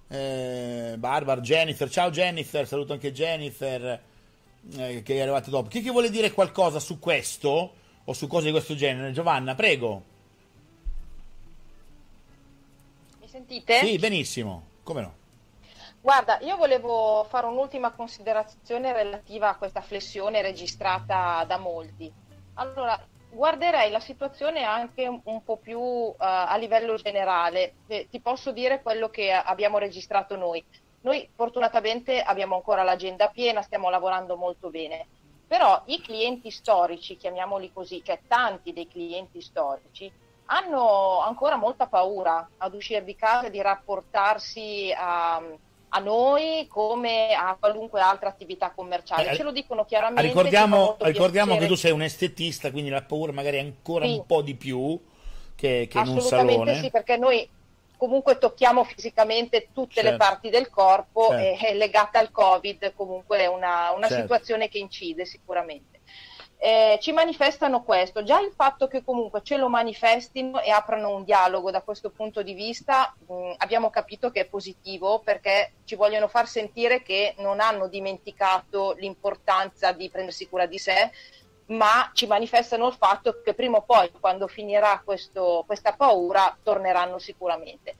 Eh, Barbara, Jennifer, ciao Jennifer, saluto anche Jennifer eh, che è arrivata dopo. Chi è che vuole dire qualcosa su questo o su cose di questo genere? Giovanna, prego. Mi sentite? Sì, benissimo, come no. Guarda, io volevo fare un'ultima considerazione relativa a questa flessione registrata da molti. Allora, guarderei la situazione anche un po' più uh, a livello generale. Eh, ti posso dire quello che abbiamo registrato noi. Noi fortunatamente abbiamo ancora l'agenda piena, stiamo lavorando molto bene, però i clienti storici, chiamiamoli così, cioè tanti dei clienti storici, hanno ancora molta paura ad uscire di casa e di rapportarsi a a noi come a qualunque altra attività commerciale. Eh, Ce lo dicono chiaramente. Ricordiamo, ricordiamo che tu sei un estetista, quindi la paura magari è ancora sì. un po' di più che, che in un salone. Assolutamente sì, perché noi comunque tocchiamo fisicamente tutte certo. le parti del corpo certo. e legata al Covid comunque è una, una certo. situazione che incide sicuramente eh, ci manifestano questo. Già il fatto che comunque ce lo manifestino e aprano un dialogo da questo punto di vista mh, mm, abbiamo capito che è positivo perché ci vogliono far sentire che non hanno dimenticato l'importanza di prendersi cura di sé ma ci manifestano il fatto che prima o poi, quando finirà questo, questa paura, torneranno sicuramente.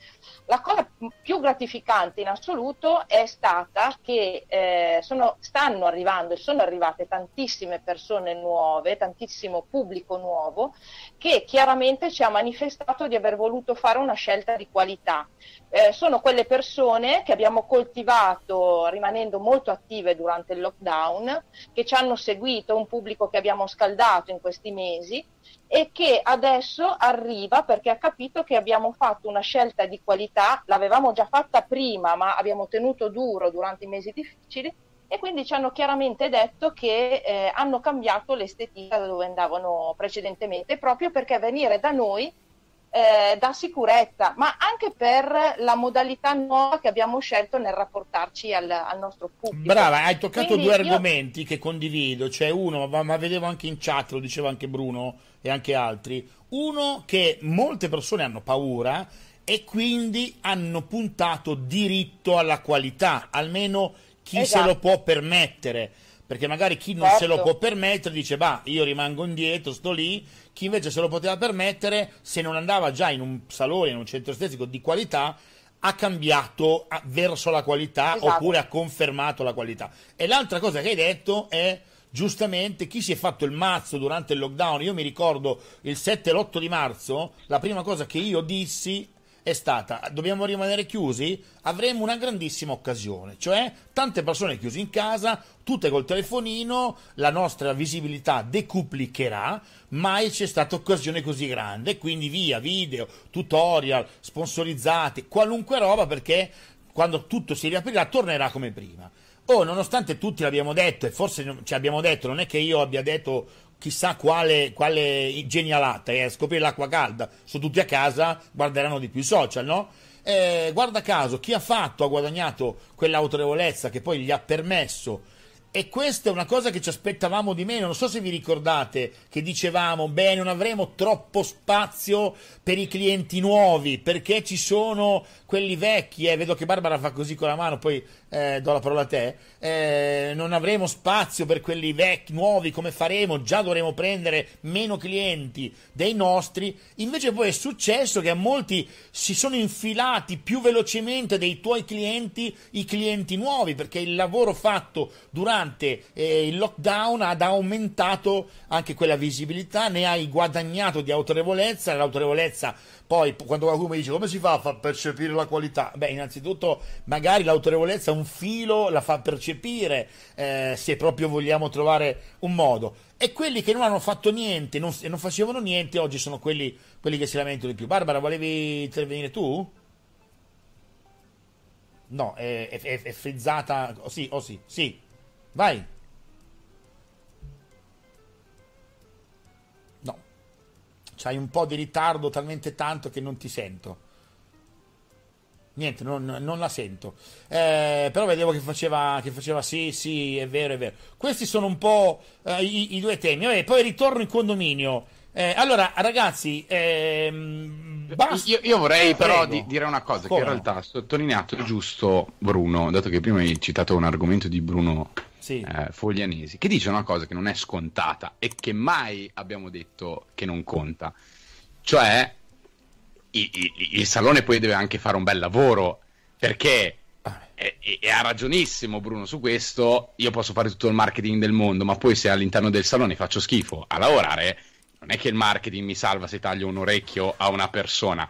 La cosa più gratificante in assoluto è stata che eh, sono, stanno arrivando e sono arrivate tantissime persone nuove, tantissimo pubblico nuovo, che chiaramente ci ha manifestato di aver voluto fare una scelta di qualità eh, sono quelle persone che abbiamo coltivato rimanendo molto attive durante il lockdown, che ci hanno seguito, un pubblico che abbiamo scaldato in questi mesi e che adesso arriva perché ha capito che abbiamo fatto una scelta di qualità, l'avevamo già fatta prima ma abbiamo tenuto duro durante i mesi difficili e quindi ci hanno chiaramente detto che eh, hanno cambiato l'estetica da dove andavano precedentemente proprio perché venire da noi eh, dà sicurezza, ma anche per la modalità nuova che abbiamo scelto nel rapportarci al, al nostro pubblico. Brava, hai toccato Quindi due io... argomenti che condivido, cioè uno, ma, ma vedevo anche in chat, lo diceva anche Bruno e anche altri, uno che molte persone hanno paura e quindi hanno puntato diritto alla qualità, almeno chi esatto. se lo esatto. può permettere perché magari chi non certo. se lo certo. può permettere dice bah io rimango indietro, sto lì, chi invece se lo poteva permettere, se non andava già in un salone, in un centro estetico di qualità, ha cambiato a, verso la qualità esatto. oppure ha confermato la qualità. E l'altra cosa che hai detto è giustamente chi si è fatto il mazzo durante il lockdown. Io mi ricordo il 7 e l'8 di marzo, la prima cosa che io dissi è stata dobbiamo rimanere chiusi? Avremo una grandissima occasione, cioè tante persone chiuse in casa, tutte col telefonino, la nostra visibilità decuplicherà, mai c'è stata occasione così grande, quindi via video, tutorial, sponsorizzati, qualunque roba perché quando tutto si riaprirà tornerà come prima. Oh, nonostante tutti l'abbiamo detto, e forse ci abbiamo detto, non è che io abbia detto chissà quale, quale genialata e eh, scoprire l'acqua calda, sono tutti a casa, guarderanno di più i social, no? Eh, guarda caso, chi ha fatto, ha guadagnato quell'autorevolezza che poi gli ha permesso e questa è una cosa che ci aspettavamo di meno. Non so se vi ricordate che dicevamo: beh, non avremo troppo spazio per i clienti nuovi perché ci sono quelli vecchi, eh, vedo che Barbara fa così con la mano, poi eh, do la parola a te, eh, non avremo spazio per quelli vecchi, nuovi, come faremo? Già dovremo prendere meno clienti dei nostri, invece poi è successo che a molti si sono infilati più velocemente dei tuoi clienti i clienti nuovi, perché il lavoro fatto durante eh, il lockdown ha aumentato anche quella visibilità, ne hai guadagnato di autorevolezza, l'autorevolezza poi quando qualcuno mi dice come si fa a far percepire la qualità? Beh, innanzitutto magari l'autorevolezza un filo la fa percepire, eh, se proprio vogliamo trovare un modo. E quelli che non hanno fatto niente, non, non facevano niente, oggi sono quelli, quelli che si lamentano di più. Barbara, volevi intervenire tu? No, è, è, è frizzata. Oh, sì, oh sì, sì. Vai. C'hai un po' di ritardo talmente tanto che non ti sento. Niente, non, non la sento. Eh, però vedevo che faceva, che faceva sì, sì, è vero, è vero. Questi sono un po' eh, i, i, due temi. Vabbè, poi ritorno in condominio. Eh, allora, ragazzi, ehm, io, io, vorrei però di, dire una cosa Come? che in realtà ha sottolineato giusto Bruno, dato che prima hai citato un argomento di Bruno sì. eh, Foglianesi, che dice una cosa che non è scontata e che mai abbiamo detto che non conta. Cioè, il, il, il Salone poi deve anche fare un bel lavoro, perché e, e, ha ragionissimo Bruno su questo, io posso fare tutto il marketing del mondo, ma poi se all'interno del salone faccio schifo a lavorare, non è che il marketing mi salva se taglio un orecchio a una persona.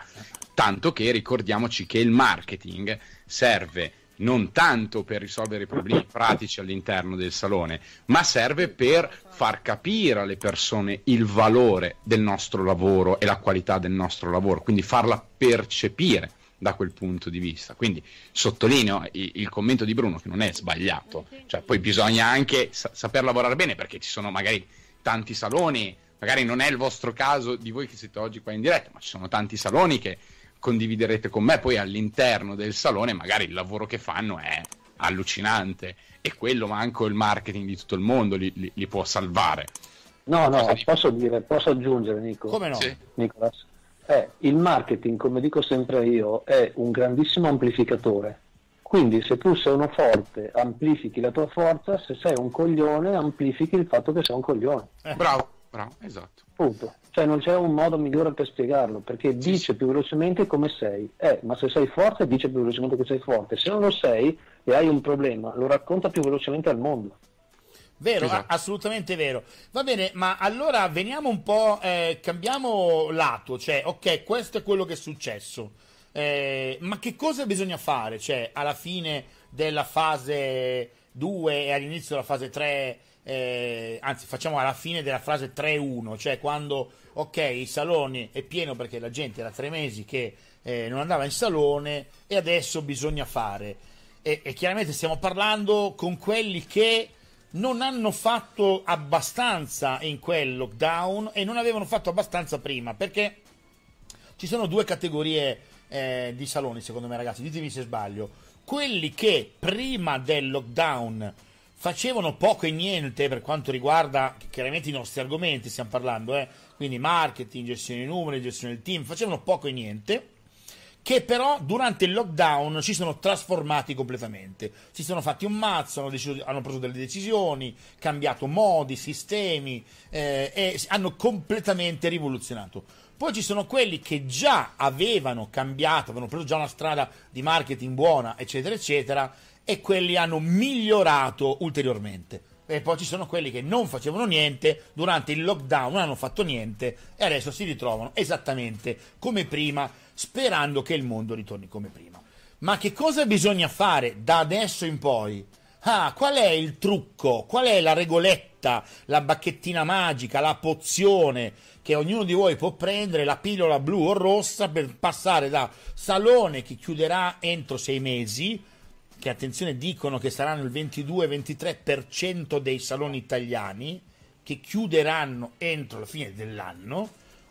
Tanto che ricordiamoci che il marketing serve non tanto per risolvere i problemi pratici all'interno del salone, ma serve per far capire alle persone il valore del nostro lavoro e la qualità del nostro lavoro, quindi farla percepire da quel punto di vista. Quindi sottolineo il, il, commento di Bruno che non è sbagliato, cioè, poi bisogna anche sa- saper lavorare bene perché ci sono magari tanti saloni, magari non è il vostro caso di voi che siete oggi qua in diretta, ma ci sono tanti saloni che condividerete con me, poi all'interno del salone magari il lavoro che fanno è allucinante e quello manco il marketing di tutto il mondo li, li, li può salvare. No, no, Cosa posso dire, posso aggiungere Nico. Come no? Sì. Nicolas. Eh, il marketing, come dico sempre io, è un grandissimo amplificatore. Quindi se tu sei uno forte, amplifichi la tua forza, se sei un coglione, amplifichi il fatto che sei un coglione. Eh. Bravo, bravo, esatto. Punto. Cioè non c'è un modo migliore per spiegarlo, perché dice più velocemente come sei. Eh, ma se sei forte dice più velocemente che sei forte. Se non lo sei e hai un problema, lo racconta più velocemente al mondo. Vero, esatto. assolutamente vero. Va bene, ma allora veniamo un po', eh, cambiamo lato, cioè, ok, questo è quello che è successo, eh, ma che cosa bisogna fare, cioè, alla fine della fase 2 e all'inizio della fase 3 eh, anzi facciamo alla fine della frase 3-1, cioè quando ok il salone è pieno perché la gente era tre mesi che eh, non andava in salone e adesso bisogna fare. E, e, chiaramente stiamo parlando con quelli che non hanno fatto abbastanza in quel lockdown e non avevano fatto abbastanza prima perché ci sono due categorie eh, di saloni secondo me ragazzi, ditemi se sbaglio. Quelli che prima del lockdown facevano poco e niente per quanto riguarda chiaramente i nostri argomenti, stiamo parlando, eh? quindi marketing, gestione dei numeri, gestione del team, facevano poco e niente, che però durante il lockdown si sono trasformati completamente, si sono fatti un mazzo, hanno, deciso, hanno preso delle decisioni, cambiato modi, sistemi eh, e hanno completamente rivoluzionato. Poi ci sono quelli che già avevano cambiato, avevano preso già una strada di marketing buona, eccetera, eccetera, e quelli hanno migliorato ulteriormente. E poi ci sono quelli che non facevano niente durante il lockdown, non hanno fatto niente e adesso si ritrovano esattamente come prima, sperando che il mondo ritorni come prima. Ma che cosa bisogna fare da adesso in poi? Ah, qual è il trucco? Qual è la regoletta, la bacchettina magica, la pozione che ognuno di voi può prendere, la pillola blu o rossa per passare da salone che chiuderà entro sei mesi che attenzione dicono che saranno il 22-23% dei saloni italiani che chiuderanno entro la fine dell'anno,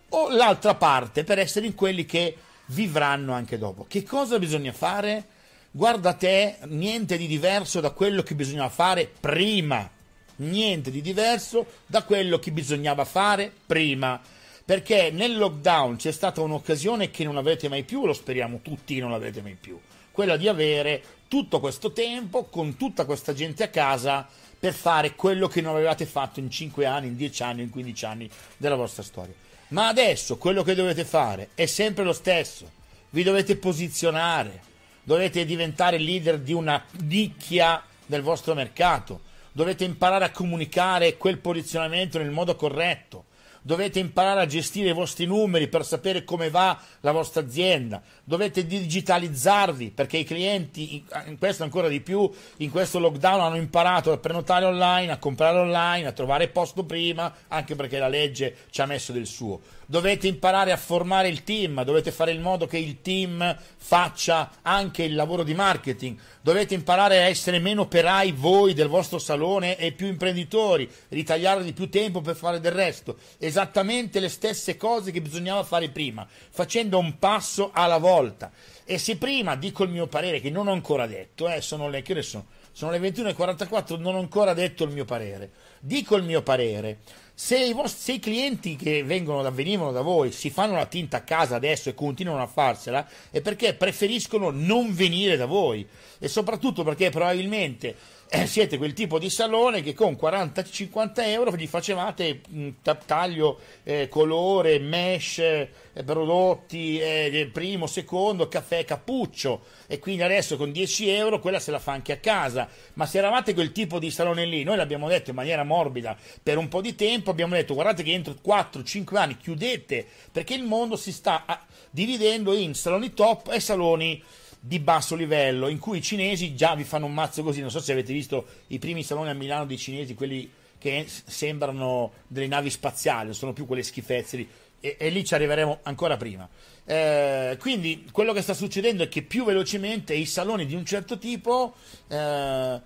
o l'altra parte per essere in quelli che vivranno anche dopo. Che cosa bisogna fare? Guarda te, niente di diverso da quello che bisognava fare prima, niente di diverso da quello che bisognava fare prima. Perché nel lockdown c'è stata un'occasione che non avete mai più, lo speriamo tutti non l'avrete mai più, quella di avere tutto questo tempo con tutta questa gente a casa per fare quello che non avevate fatto in 5 anni, in 10 anni, in 15 anni della vostra storia. Ma adesso quello che dovete fare è sempre lo stesso. Vi dovete posizionare, dovete diventare leader di una nicchia del vostro mercato, dovete imparare a comunicare quel posizionamento nel modo corretto, dovete imparare a gestire i vostri numeri per sapere come va la vostra azienda, dovete digitalizzarvi perché i clienti, in questo ancora di più, in questo lockdown hanno imparato a prenotare online, a comprare online, a trovare posto prima, anche perché la legge ci ha messo del suo. Dovete imparare a formare il team, dovete fare in modo che il team faccia anche il lavoro di marketing, dovete imparare a essere meno operai voi del vostro salone e più imprenditori, ritagliare di più tempo per fare del resto. Esattamente le stesse cose che bisognava fare prima, facendo un passo alla volta volta. E se prima dico il mio parere, che non ho ancora detto, eh, sono le, che sono, sono le 21.44, non ho ancora detto il mio parere, dico il mio parere. Se i, vostri, se i, clienti che vengono da, venivano da voi si fanno la tinta a casa adesso e continuano a farsela, è perché preferiscono non venire da voi e soprattutto perché probabilmente eh, siete quel tipo di salone che con 40-50 euro gli facevate mm, taglio, eh, colore, mesh, eh, prodotti, eh, eh, primo, secondo, caffè, cappuccio e quindi adesso con 10 euro quella se la fa anche a casa. Ma se eravate quel tipo di salone lì, noi l'abbiamo detto in maniera morbida per un po' di tempo, abbiamo detto guardate che entro 4-5 anni chiudete perché il mondo si sta ah, dividendo in saloni top e saloni di basso livello in cui i cinesi già vi fanno un mazzo così. Non so se avete visto i primi saloni a Milano dei cinesi, quelli che sembrano delle navi spaziali, non sono più quelle schifezze lì. E, e lì ci arriveremo ancora prima. Eh, quindi quello che sta succedendo è che più velocemente i saloni di un certo tipo eh,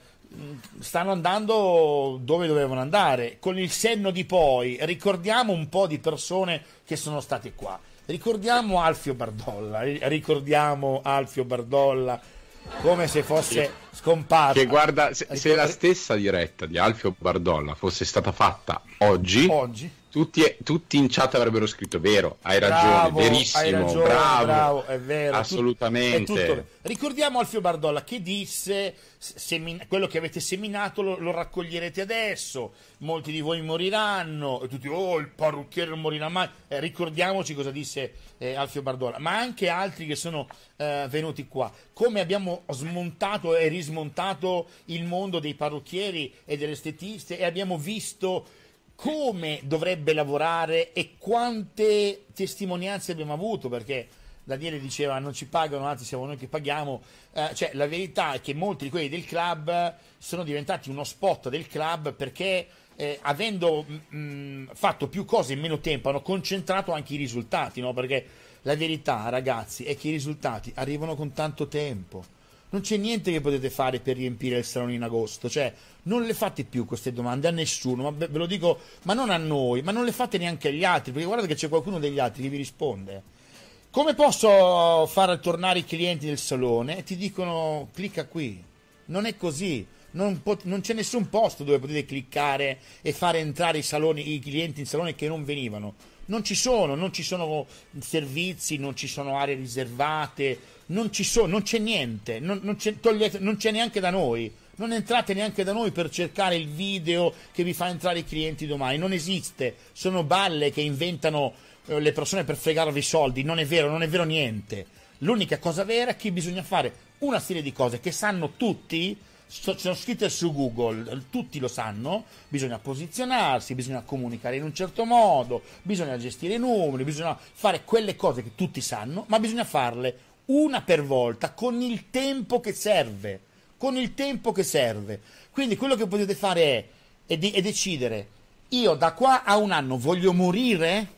stanno andando dove dovevano andare. Con il senno di poi ricordiamo un po' di persone che sono state qua Ricordiamo Alfio Bardolla, ricordiamo Alfio Bardolla come se fosse scomparso. Che guarda, se, se, la stessa diretta di Alfio Bardolla fosse stata fatta oggi, oggi tutti, tutti, in chat avrebbero scritto vero, hai bravo, ragione, verissimo, hai ragione, bravo, bravo, è vero, assolutamente. È tutto, è tutto. Ricordiamo Alfio Bardolla che disse quello che avete seminato lo, lo, raccoglierete adesso, molti di voi moriranno, e tutti, oh il parrucchiere non morirà mai, eh, ricordiamoci cosa disse eh, Alfio Bardolla, ma anche altri che sono eh, venuti qua, come abbiamo smontato e rismontato il mondo dei parrucchieri e delle estetiste e abbiamo visto come dovrebbe lavorare e quante testimonianze abbiamo avuto, perché Daniele diceva non ci pagano, anzi siamo noi che paghiamo, eh, cioè la verità è che molti di quelli del club sono diventati uno spot del club perché eh, avendo mh, mm, mm, fatto più cose in meno tempo hanno concentrato anche i risultati, no? perché la verità ragazzi è che i risultati arrivano con tanto tempo non c'è niente che potete fare per riempire il salone in agosto, cioè non le fate più queste domande a nessuno, ma ve lo dico, ma non a noi, ma non le fate neanche agli altri, perché guardate che c'è qualcuno degli altri che vi risponde. Come posso far tornare i clienti del salone? E ti dicono clicca qui. Non è così. Non, pot- non, c'è nessun posto dove potete cliccare e fare entrare i, saloni, i clienti in salone che non venivano. Non ci sono, non ci sono servizi, non ci sono aree riservate, non ci sono, non c'è niente, non, non, c'è, togliete, non c'è neanche da noi. Non entrate neanche da noi per cercare il video che vi fa entrare i clienti domani, non esiste, sono balle che inventano eh, le persone per fregarvi i soldi, non è vero, non è vero niente. L'unica cosa vera è che bisogna fare una serie di cose che sanno tutti, sono scritte su Google, tutti lo sanno, bisogna posizionarsi, bisogna comunicare in un certo modo, bisogna gestire i numeri, bisogna fare quelle cose che tutti sanno, ma bisogna farle una per volta con il tempo che serve, con il tempo che serve. Quindi quello che potete fare è, è, di, è decidere, io da qua a un anno voglio morire,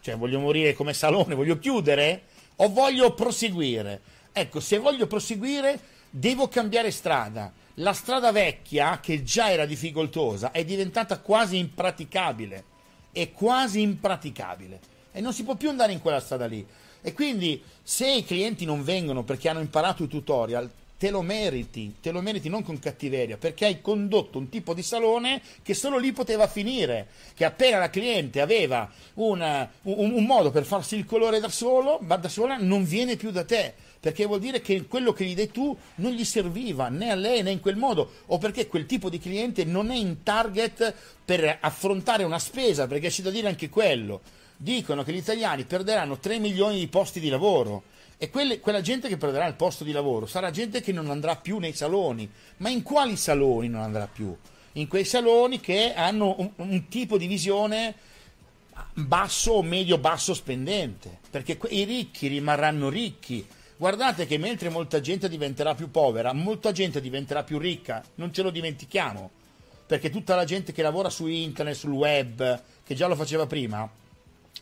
cioè voglio morire come salone, voglio chiudere o voglio proseguire. Ecco, se voglio proseguire devo cambiare strada. La strada vecchia, che già era difficoltosa, è diventata quasi impraticabile. È quasi impraticabile. E non si può più andare in quella strada lì. E quindi se i clienti non vengono perché hanno imparato i tutorial, te lo meriti, te lo meriti non con cattiveria, perché hai condotto un tipo di salone che solo lì poteva finire, che appena la cliente aveva una, un, un, modo per farsi il colore da solo, ma da sola non viene più da te, perché vuol dire che quello che gli dai tu non gli serviva né a lei né in quel modo, o perché quel tipo di cliente non è in target per affrontare una spesa, perché c'è da dire anche quello dicono che gli italiani perderanno 3 milioni di posti di lavoro e quelle, quella gente che perderà il posto di lavoro sarà gente che non andrà più nei saloni. Ma in quali saloni non andrà più? In quei saloni che hanno un, un tipo di visione basso o medio-basso spendente, perché i ricchi rimarranno ricchi. Guardate che mentre molta gente diventerà più povera, molta gente diventerà più ricca, non ce lo dimentichiamo, perché tutta la gente che lavora su internet, sul web, che già lo faceva prima,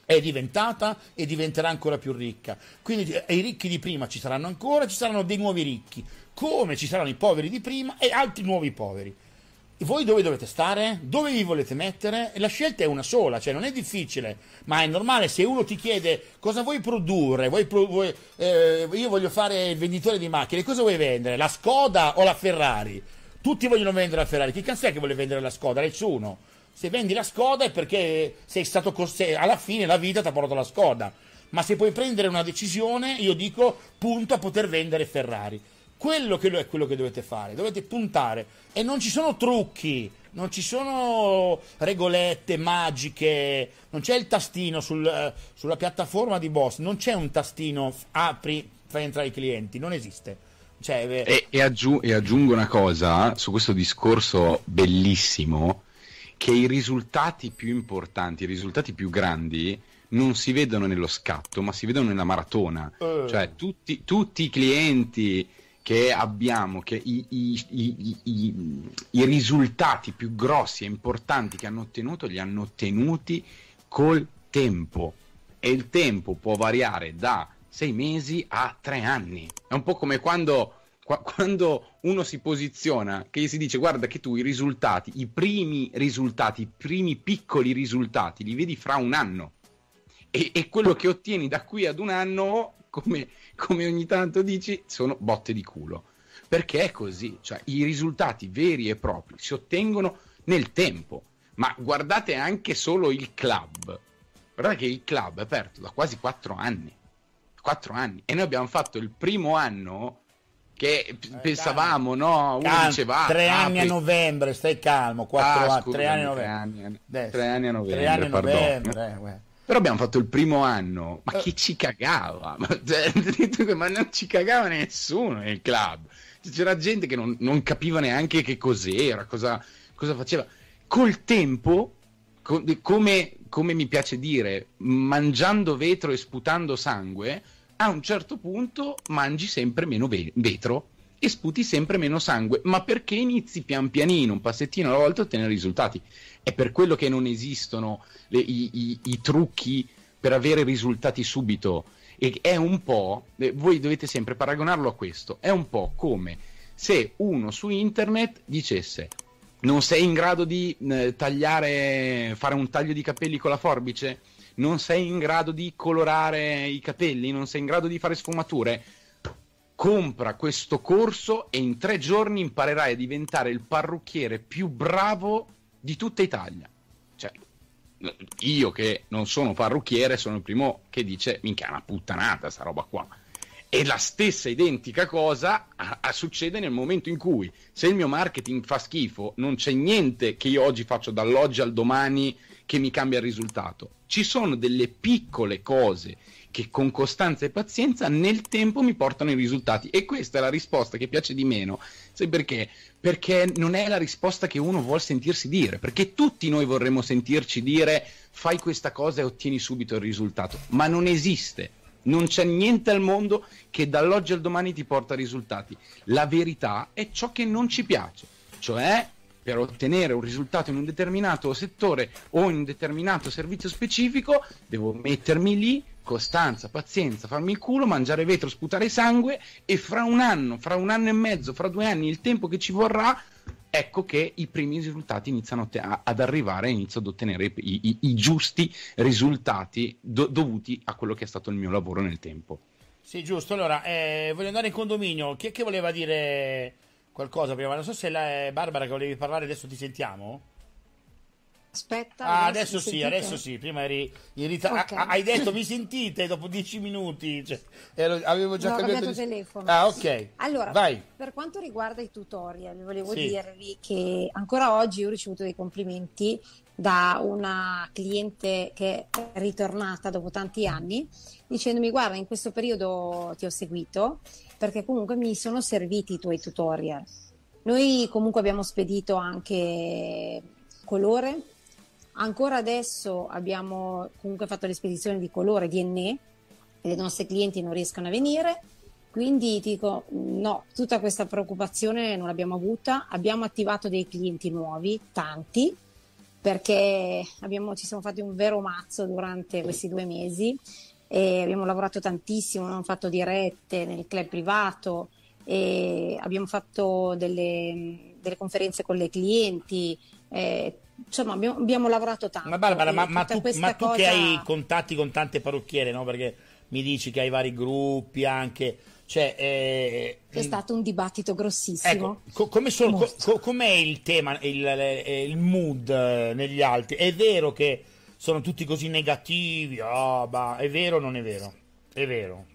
è diventata e diventerà ancora più ricca. Quindi eh, i ricchi di prima ci saranno ancora, ci saranno dei nuovi ricchi, come ci saranno i poveri di prima e altri nuovi poveri. Voi dove dovete stare? Dove vi volete mettere? E la scelta è una sola, cioè non è difficile, ma è normale se uno ti chiede cosa vuoi produrre, vuoi, vuoi, eh, io voglio fare il venditore di macchine, cosa vuoi vendere? La Skoda o la Ferrari? Tutti vogliono vendere la Ferrari, chi cazzo è che vuole vendere la Skoda? Nessuno se vendi la Skoda è perché sei stato alla fine la vita ti ha portato la Skoda. Ma se puoi prendere una decisione, io dico punto a poter vendere Ferrari. Quello che è quello che dovete fare, dovete puntare e non ci sono trucchi, non ci sono regolette magiche, non c'è il tastino sul, eh, sulla piattaforma di boss, non c'è un tastino apri, fai entrare i clienti, non esiste. Cioè, eh, e, e, aggiungo una cosa su questo discorso bellissimo che i risultati più importanti, i risultati più grandi non si vedono nello scatto, ma si vedono nella maratona. Eh. Cioè tutti, tutti, i clienti che abbiamo, che i, i, i, i risultati più grossi e importanti che hanno ottenuto, li hanno ottenuti col tempo. E il tempo può variare da sei mesi a tre anni. È un po' come quando qua, quando uno si posiziona, che gli si dice guarda che tu i risultati, i primi risultati, i primi piccoli risultati li vedi fra un anno e, e quello che ottieni da qui ad un anno, come, come ogni tanto dici, sono botte di culo. Perché è così, cioè i risultati veri e propri si ottengono nel tempo, ma guardate anche solo il club. Guardate che il club è aperto da quasi 4 anni. 4 anni e noi abbiamo fatto il primo anno che eh, pensavamo, no? Uno Cal- diceva, ah, tre ah, anni a novembre, stai calmo, quattro ah, anni, tre anni a novembre. Tre anni a novembre, tre anni a novembre, eh, Però abbiamo fatto il primo anno, ma eh. chi ci cagava? Cioè, ma, non ci cagava nessuno nel club. Cioè, c'era gente che non, non capiva neanche che cos'era, cosa, cosa faceva. Col tempo, co- come, come mi piace dire, mangiando vetro e sputando sangue, a un certo punto mangi sempre meno ve- vetro e sputi sempre meno sangue, ma perché inizi pian pianino, un passettino alla volta a ottenere risultati? È per quello che non esistono le, i, i, i trucchi per avere risultati subito. E è un po', eh, voi dovete sempre paragonarlo a questo, è un po' come se uno su internet dicesse non sei in grado di eh, tagliare, fare un taglio di capelli con la forbice? non sei in grado di colorare i capelli, non sei in grado di fare sfumature, compra questo corso e in tre giorni imparerai a diventare il parrucchiere più bravo di tutta Italia. Cioè, io che non sono parrucchiere sono il primo che dice minchia è una puttanata sta roba qua. E la stessa identica cosa a, a succede nel momento in cui se il mio marketing fa schifo, non c'è niente che io oggi faccio dall'oggi al domani che mi cambia il risultato. Ci sono delle piccole cose che con costanza e pazienza nel tempo mi portano i risultati. E questa è la risposta che piace di meno. Sai perché? Perché non è la risposta che uno vuole sentirsi dire, perché tutti noi vorremmo sentirci dire fai questa cosa e ottieni subito il risultato, ma non esiste. Non c'è niente al mondo che dall'oggi al domani ti porta risultati. La verità è ciò che non ci piace, cioè per ottenere un risultato in un determinato settore o in un determinato servizio specifico, devo mettermi lì, costanza, pazienza, farmi il culo, mangiare vetro, sputare sangue e fra un anno, fra un anno e mezzo, fra due anni, il tempo che ci vorrà, ecco che i primi risultati iniziano a, ad arrivare e inizio ad ottenere i, i, i giusti risultati do, dovuti a quello che è stato il mio lavoro nel tempo. Sì, giusto. Allora, eh, voglio andare in condominio. Chi è che voleva dire qualcosa prima, non so se la, eh, Barbara che volevi parlare adesso ti sentiamo. Aspetta. Ah, adesso, sì, sentite? adesso sì. Prima eri in ritardo. Okay. Hai detto mi sentite dopo dieci minuti. Cioè, ero, avevo già no, cambiato, cambiato di... telefono. Ah, ok. Allora, Vai. per quanto riguarda i tutorial, volevo sì. dirvi che ancora oggi ho ricevuto dei complimenti da una cliente che è ritornata dopo tanti anni dicendomi guarda in questo periodo ti ho seguito perché comunque mi sono serviti i tuoi tutorial. Noi comunque abbiamo spedito anche colore, ancora adesso abbiamo comunque fatto le spedizioni di colore DNA e le nostre clienti non riescono a venire, quindi dico no, tutta questa preoccupazione non l'abbiamo avuta, abbiamo attivato dei clienti nuovi, tanti, perché abbiamo, ci siamo fatti un vero mazzo durante questi due mesi e abbiamo lavorato tantissimo, abbiamo fatto dirette nel club privato, abbiamo fatto delle, delle, conferenze con le clienti, eh, insomma abbiamo, abbiamo, lavorato tanto. Ma Barbara, ma, ma, tu, ma tu cosa... che hai contatti con tante parrucchiere, no? perché mi dici che hai vari gruppi anche... Cioè, eh, C'è mm, stato un dibattito grossissimo. Ecco, come sono, co- com'è il tema, il, eh, il mood eh, negli altri? È vero che sono tutti così negativi, oh, bah. è vero o non è vero? È vero.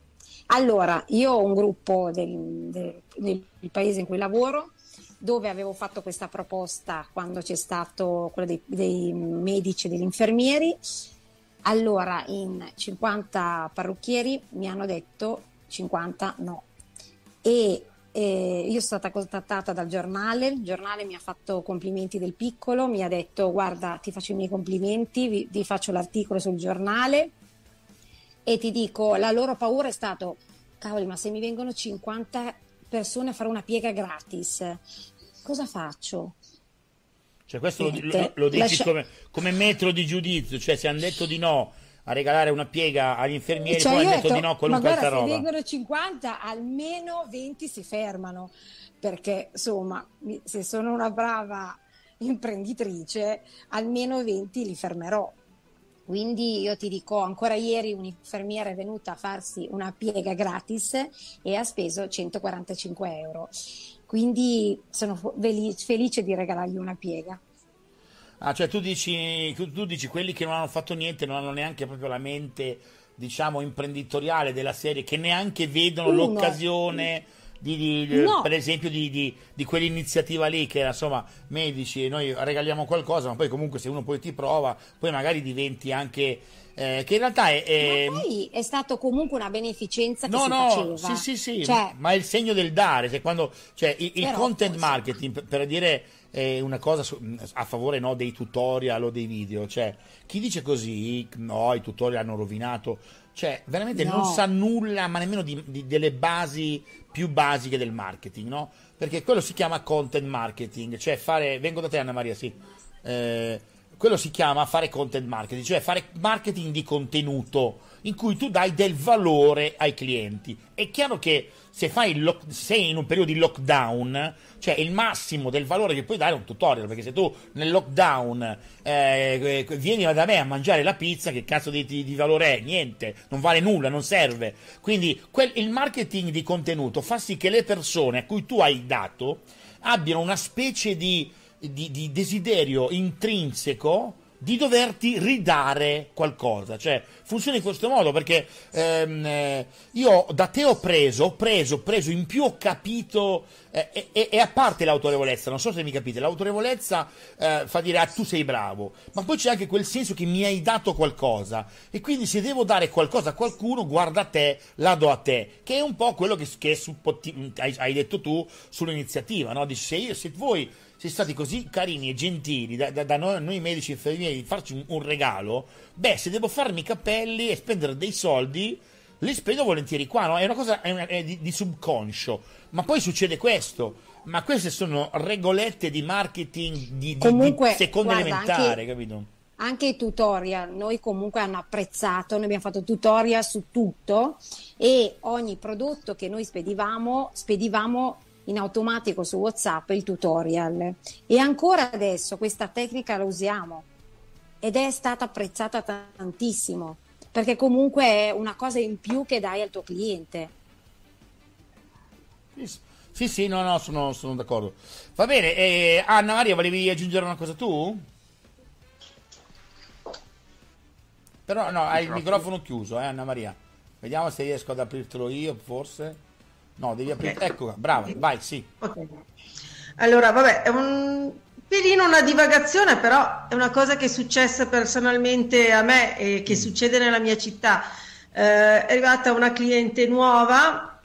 Allora, io ho un gruppo del, del, del paese in cui lavoro dove avevo fatto questa proposta quando c'è stato quello dei, dei medici e degli infermieri. Allora, in 50 parrucchieri mi hanno detto 50 no. E e io sono stata contattata dal giornale, il giornale mi ha fatto complimenti del piccolo, mi ha detto guarda ti faccio i miei complimenti, vi, ti faccio l'articolo sul giornale e ti dico la loro paura è stata cavoli ma se mi vengono 50 persone a fare una piega gratis cosa faccio? Cioè questo lo, lo, lo dici lascia... come, come metro di giudizio, cioè se hanno detto di no a regalare una piega agli infermieri cioè, poi hanno detto, detto di no a qualunque altra roba. se vengono 50, almeno 20 si fermano, perché insomma, se sono una brava imprenditrice, almeno 20 li fermerò. Quindi io ti dico, ancora ieri un'infermiera è venuta a farsi una piega gratis e ha speso 145 euro. Quindi sono felice di regalargli una piega. Ah, cioè tu dici, tu dici quelli che non hanno fatto niente, non hanno neanche proprio la mente, diciamo, imprenditoriale della serie, che neanche vedono Uno. Uh, l'occasione. Di, di, di, no. per esempio di, quell'iniziativa lì che era insomma medici e noi regaliamo qualcosa ma poi comunque se uno poi ti prova poi magari diventi anche eh, che in realtà è, è... Ma poi è stato comunque una beneficenza che no, no, faceva. Sì, sì, sì, cioè... ma è il segno del dare, cioè quando, cioè, il, il content così. marketing, per dire eh, una cosa su, a favore no, dei tutorial o dei video, cioè chi dice così, no, i tutorial hanno rovinato, cioè veramente no. non sa nulla, ma nemmeno di, di, delle basi più basiche del marketing, no? Perché quello si chiama content marketing, cioè fare, vengo da te Anna Maria, sì. Eh, quello si chiama fare content marketing, cioè fare marketing di contenuto in cui tu dai del valore ai clienti. È chiaro che se fai lock, sei in un periodo di lockdown, cioè il massimo del valore che puoi dare è un tutorial, perché se tu nel lockdown eh, vieni da me a mangiare la pizza, che cazzo di, di valore è? Niente, non vale nulla, non serve. Quindi quel, il marketing di contenuto fa sì che le persone a cui tu hai dato abbiano una specie di di, di desiderio intrinseco di doverti ridare qualcosa, cioè funziona in questo modo perché ehm, eh, io da te ho preso, ho preso, ho preso, in più ho capito eh, e, e, a parte l'autorevolezza, non so se mi capite, l'autorevolezza eh, fa dire ah tu sei bravo, ma poi c'è anche quel senso che mi hai dato qualcosa e quindi se devo dare qualcosa a qualcuno guarda a te, la do a te, che è un po' quello che, che supporti, hai, hai, detto tu sull'iniziativa, no? Dici se, io, se voi sei stati così carini e gentili da, da, da noi, noi, medici e infermieri di farci un, un, regalo, beh, se devo farmi i capelli e spendere dei soldi, li spendo volentieri qua, no? È una cosa è una, è di, di subconscio. Ma poi succede questo ma queste sono regolette di marketing di, di, comunque, di seconda guarda, elementare, anche, capito? Anche i tutorial, noi comunque hanno apprezzato, noi abbiamo fatto tutorial su tutto e ogni prodotto che noi spedivamo, spedivamo in automatico su WhatsApp il tutorial. E ancora adesso questa tecnica la usiamo ed è stata apprezzata tantissimo perché comunque è una cosa in più che dai al tuo cliente. Sì, sì, no, no, sono, sono d'accordo. Va bene, eh, Anna Maria, volevi aggiungere una cosa tu? Però no, hai il microfono chiuso, eh, Anna Maria. Vediamo se riesco ad aprirtelo io, forse. No, devi aprire. Ecco okay. Eccola, brava, vai, sì. Okay. Allora, vabbè, è un pelino una divagazione, però è una cosa che è successa personalmente a me e che mm. succede nella mia città. Eh, è arrivata una cliente nuova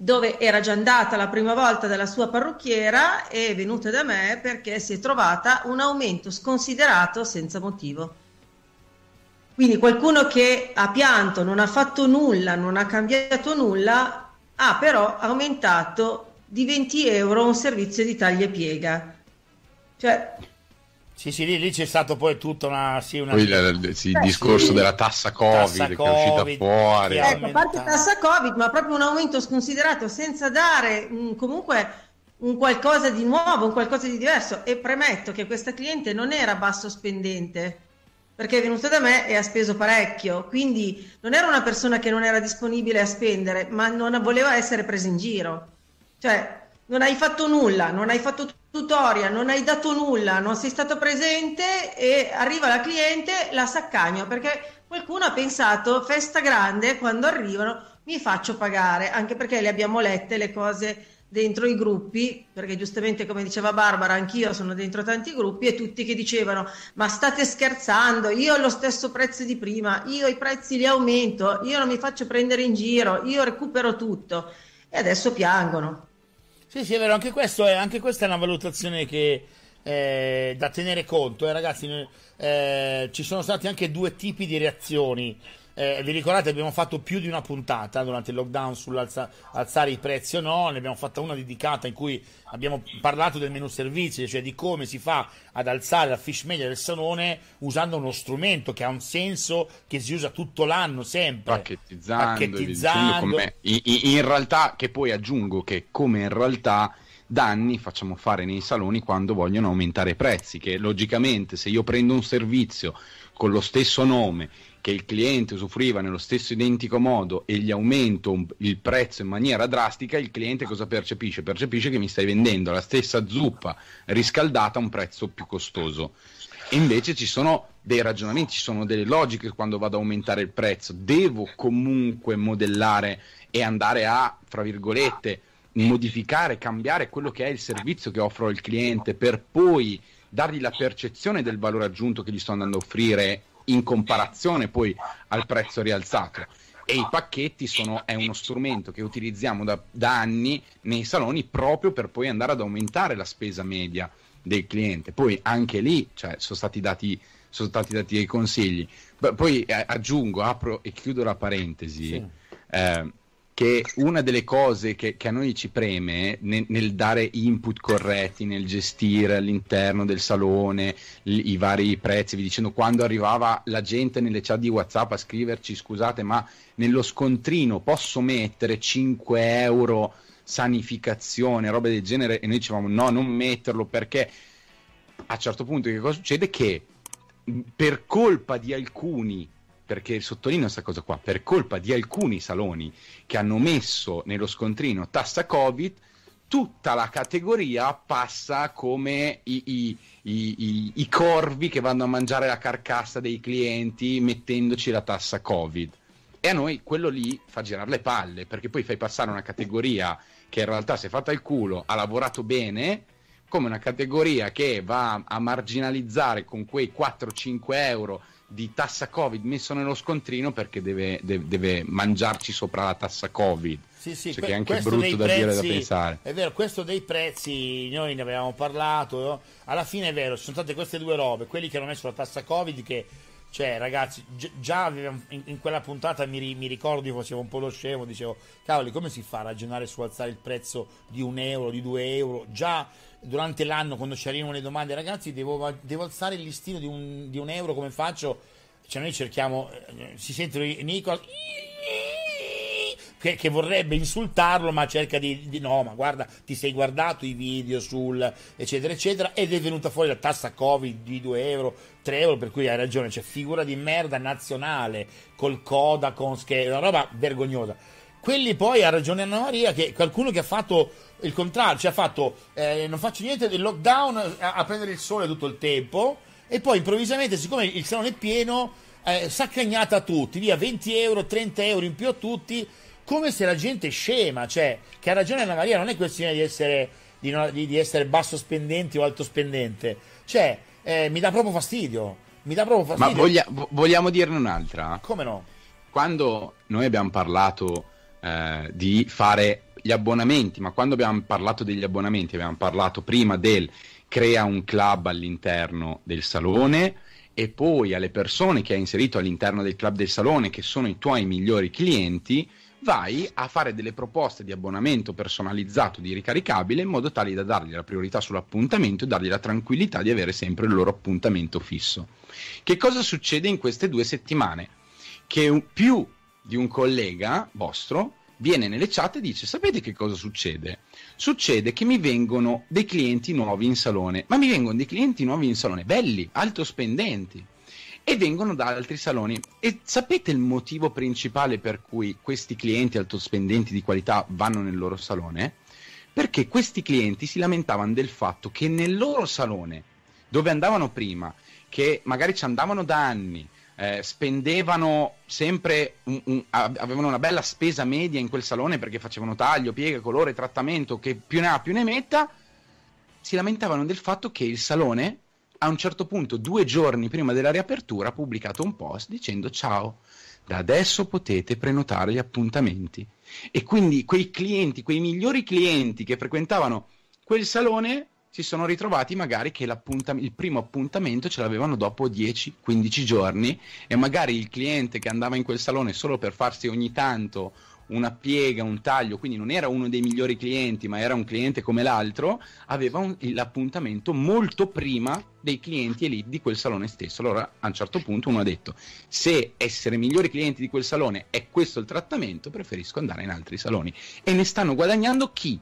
dove era già andata la prima volta dalla sua parrucchiera e è venuta da me perché si è trovata un aumento sconsiderato senza motivo. Quindi qualcuno che ha pianto, non ha fatto nulla, non ha cambiato nulla, ha però aumentato di 20 euro un servizio di taglia e piega. Cioè, sì, sì, lì, lì, c'è stato poi tutta una... Sì, una... Poi la, sì, il, discorso sì. della tassa COVID, tassa che è uscita fuori. Ecco, aumentato. a parte tassa COVID, ma proprio un aumento sconsiderato senza dare mh, mm, comunque un qualcosa di nuovo, un qualcosa di diverso. E premetto che questa cliente non era basso spendente, perché è venuta da me e ha speso parecchio, quindi non era una persona che non era disponibile a spendere, ma non voleva essere presa in giro. Cioè, non hai fatto nulla, non hai fatto tutorial, non hai dato nulla, non sei stato presente e arriva la cliente, la saccagno, perché qualcuno ha pensato, festa grande, quando arrivano mi faccio pagare, anche perché le abbiamo lette le cose dentro i gruppi, perché giustamente come diceva Barbara, anch'io sono dentro tanti gruppi e tutti che dicevano ma state scherzando, io ho lo stesso prezzo di prima, io i prezzi li aumento, io non mi faccio prendere in giro, io recupero tutto e adesso piangono. Sì, sì, è vero, anche, è, anche questa è una valutazione che eh, da tenere conto, eh, ragazzi, eh, ci sono stati anche due tipi di reazioni eh, vi ricordate abbiamo fatto più di una puntata durante il lockdown sull'alzare i prezzi o no, ne abbiamo fatta una dedicata in cui abbiamo parlato del menu servizi, cioè di come si fa ad alzare la fish media del salone usando uno strumento che ha un senso, che si usa tutto l'anno sempre. pacchettizzando. Pacchettizando. In, in realtà, che poi aggiungo che come in realtà danni facciamo fare nei saloni quando vogliono aumentare i prezzi, che logicamente se io prendo un servizio con lo stesso nome che il cliente usufruiva nello stesso identico modo e gli aumento il prezzo in maniera drastica, il cliente cosa percepisce? Percepisce che mi stai vendendo la stessa zuppa riscaldata a un prezzo più costoso. E invece ci sono dei ragionamenti, ci sono delle logiche quando vado ad aumentare il prezzo. Devo comunque modellare e andare a, fra virgolette, modificare, cambiare quello che è il servizio che offro al cliente per poi dargli la percezione del valore aggiunto che gli sto andando a offrire in comparazione poi al prezzo rialzato. E i pacchetti sono, è uno strumento che utilizziamo da, da anni nei saloni proprio per poi andare ad aumentare la spesa media del cliente. Poi anche lì cioè, sono, stati dati, sono, stati dati, dei consigli. poi eh, aggiungo, apro e chiudo la parentesi. Sì. Eh, che una delle cose che, che a noi ci preme nel, nel, dare input corretti, nel gestire all'interno del salone li, i vari prezzi, vi dicendo quando arrivava la gente nelle chat di WhatsApp a scriverci scusate ma nello scontrino posso mettere 5 euro sanificazione, roba del genere e noi dicevamo no non metterlo perché a un certo punto che cosa succede? Che per colpa di alcuni perché sottolineo questa cosa qua, per colpa di alcuni saloni che hanno messo nello scontrino tassa Covid, tutta la categoria passa come i, i, i, i, corvi che vanno a mangiare la carcassa dei clienti mettendoci la tassa Covid. E a noi quello lì fa girare le palle, perché poi fai passare una categoria che in realtà si è fatta il culo, ha lavorato bene, come una categoria che va a marginalizzare con quei 4-5 euro di tassa Covid messo nello scontrino perché deve, deve, deve mangiarci sopra la tassa Covid. Sì, sì, cioè que- che è anche brutto da prezzi, dire da pensare. È vero, questo dei prezzi, noi ne avevamo parlato, no? alla fine è vero, ci sono state queste due robe, quelli che hanno messo la tassa Covid che cioè ragazzi già in, quella puntata mi, mi ricordo io facevo un po' lo scemo dicevo cavoli come si fa a ragionare su alzare il prezzo di un euro di due euro già durante l'anno quando ci arrivano le domande ragazzi devo, devo alzare il listino di un, di un, euro come faccio cioè noi cerchiamo eh, si sentono Nico che, che, vorrebbe insultarlo ma cerca di, di, no ma guarda ti sei guardato i video sul eccetera eccetera ed è venuta fuori la tassa covid di 2 euro 3 euro per cui hai ragione cioè figura di merda nazionale col Codacons che è una roba vergognosa quelli poi ha ragione Anna Maria che qualcuno che ha fatto il contrario, cioè ha fatto eh, non faccio niente del lockdown a, a, prendere il sole tutto il tempo e poi improvvisamente siccome il salone è pieno eh, cagnata a tutti, via 20 euro, 30 euro in più a tutti, come se la gente è scema, cioè che ha ragione Anna Maria, non è questione di essere, di, no, di, di essere basso spendente o alto spendente, cioè eh, mi dà proprio fastidio. Mi dà proprio fastidio. Ma voglia, vogliamo dirne un'altra? Come no? Quando noi abbiamo parlato eh, di fare gli abbonamenti, ma quando abbiamo parlato degli abbonamenti abbiamo parlato prima del crea un club all'interno del salone e poi alle persone che hai inserito all'interno del club del salone, che sono i tuoi migliori clienti, vai a fare delle proposte di abbonamento personalizzato, di ricaricabile, in modo tale da dargli la priorità sull'appuntamento e dargli la tranquillità di avere sempre il loro appuntamento fisso. Che cosa succede in queste due settimane? Che più di un collega vostro viene nelle chat e dice: Sapete che cosa succede? Succede che mi vengono dei clienti nuovi in salone, ma mi vengono dei clienti nuovi in salone, belli, alto spendenti, e vengono da altri saloni. E sapete il motivo principale per cui questi clienti alto spendenti di qualità vanno nel loro salone? Perché questi clienti si lamentavano del fatto che nel loro salone, dove andavano prima, che magari ci andavano da anni, eh, spendevano sempre, un, un, avevano una bella spesa media in quel salone perché facevano taglio, piega, colore, trattamento, che più ne ha più ne metta, si lamentavano del fatto che il salone a un certo punto, due giorni prima della riapertura, ha pubblicato un post dicendo ciao, da adesso potete prenotare gli appuntamenti. E quindi quei clienti, quei migliori clienti che frequentavano quel salone si sono ritrovati magari che il primo appuntamento ce l'avevano dopo 10-15 giorni e magari il cliente che andava in quel salone solo per farsi ogni tanto una piega, un taglio, quindi non era uno dei migliori clienti, ma era un cliente come l'altro, aveva un, l'appuntamento molto prima dei clienti elite di quel salone stesso. Allora a un certo punto uno ha detto: Se essere migliori clienti di quel salone è questo il trattamento, preferisco andare in altri saloni. E ne stanno guadagnando chi?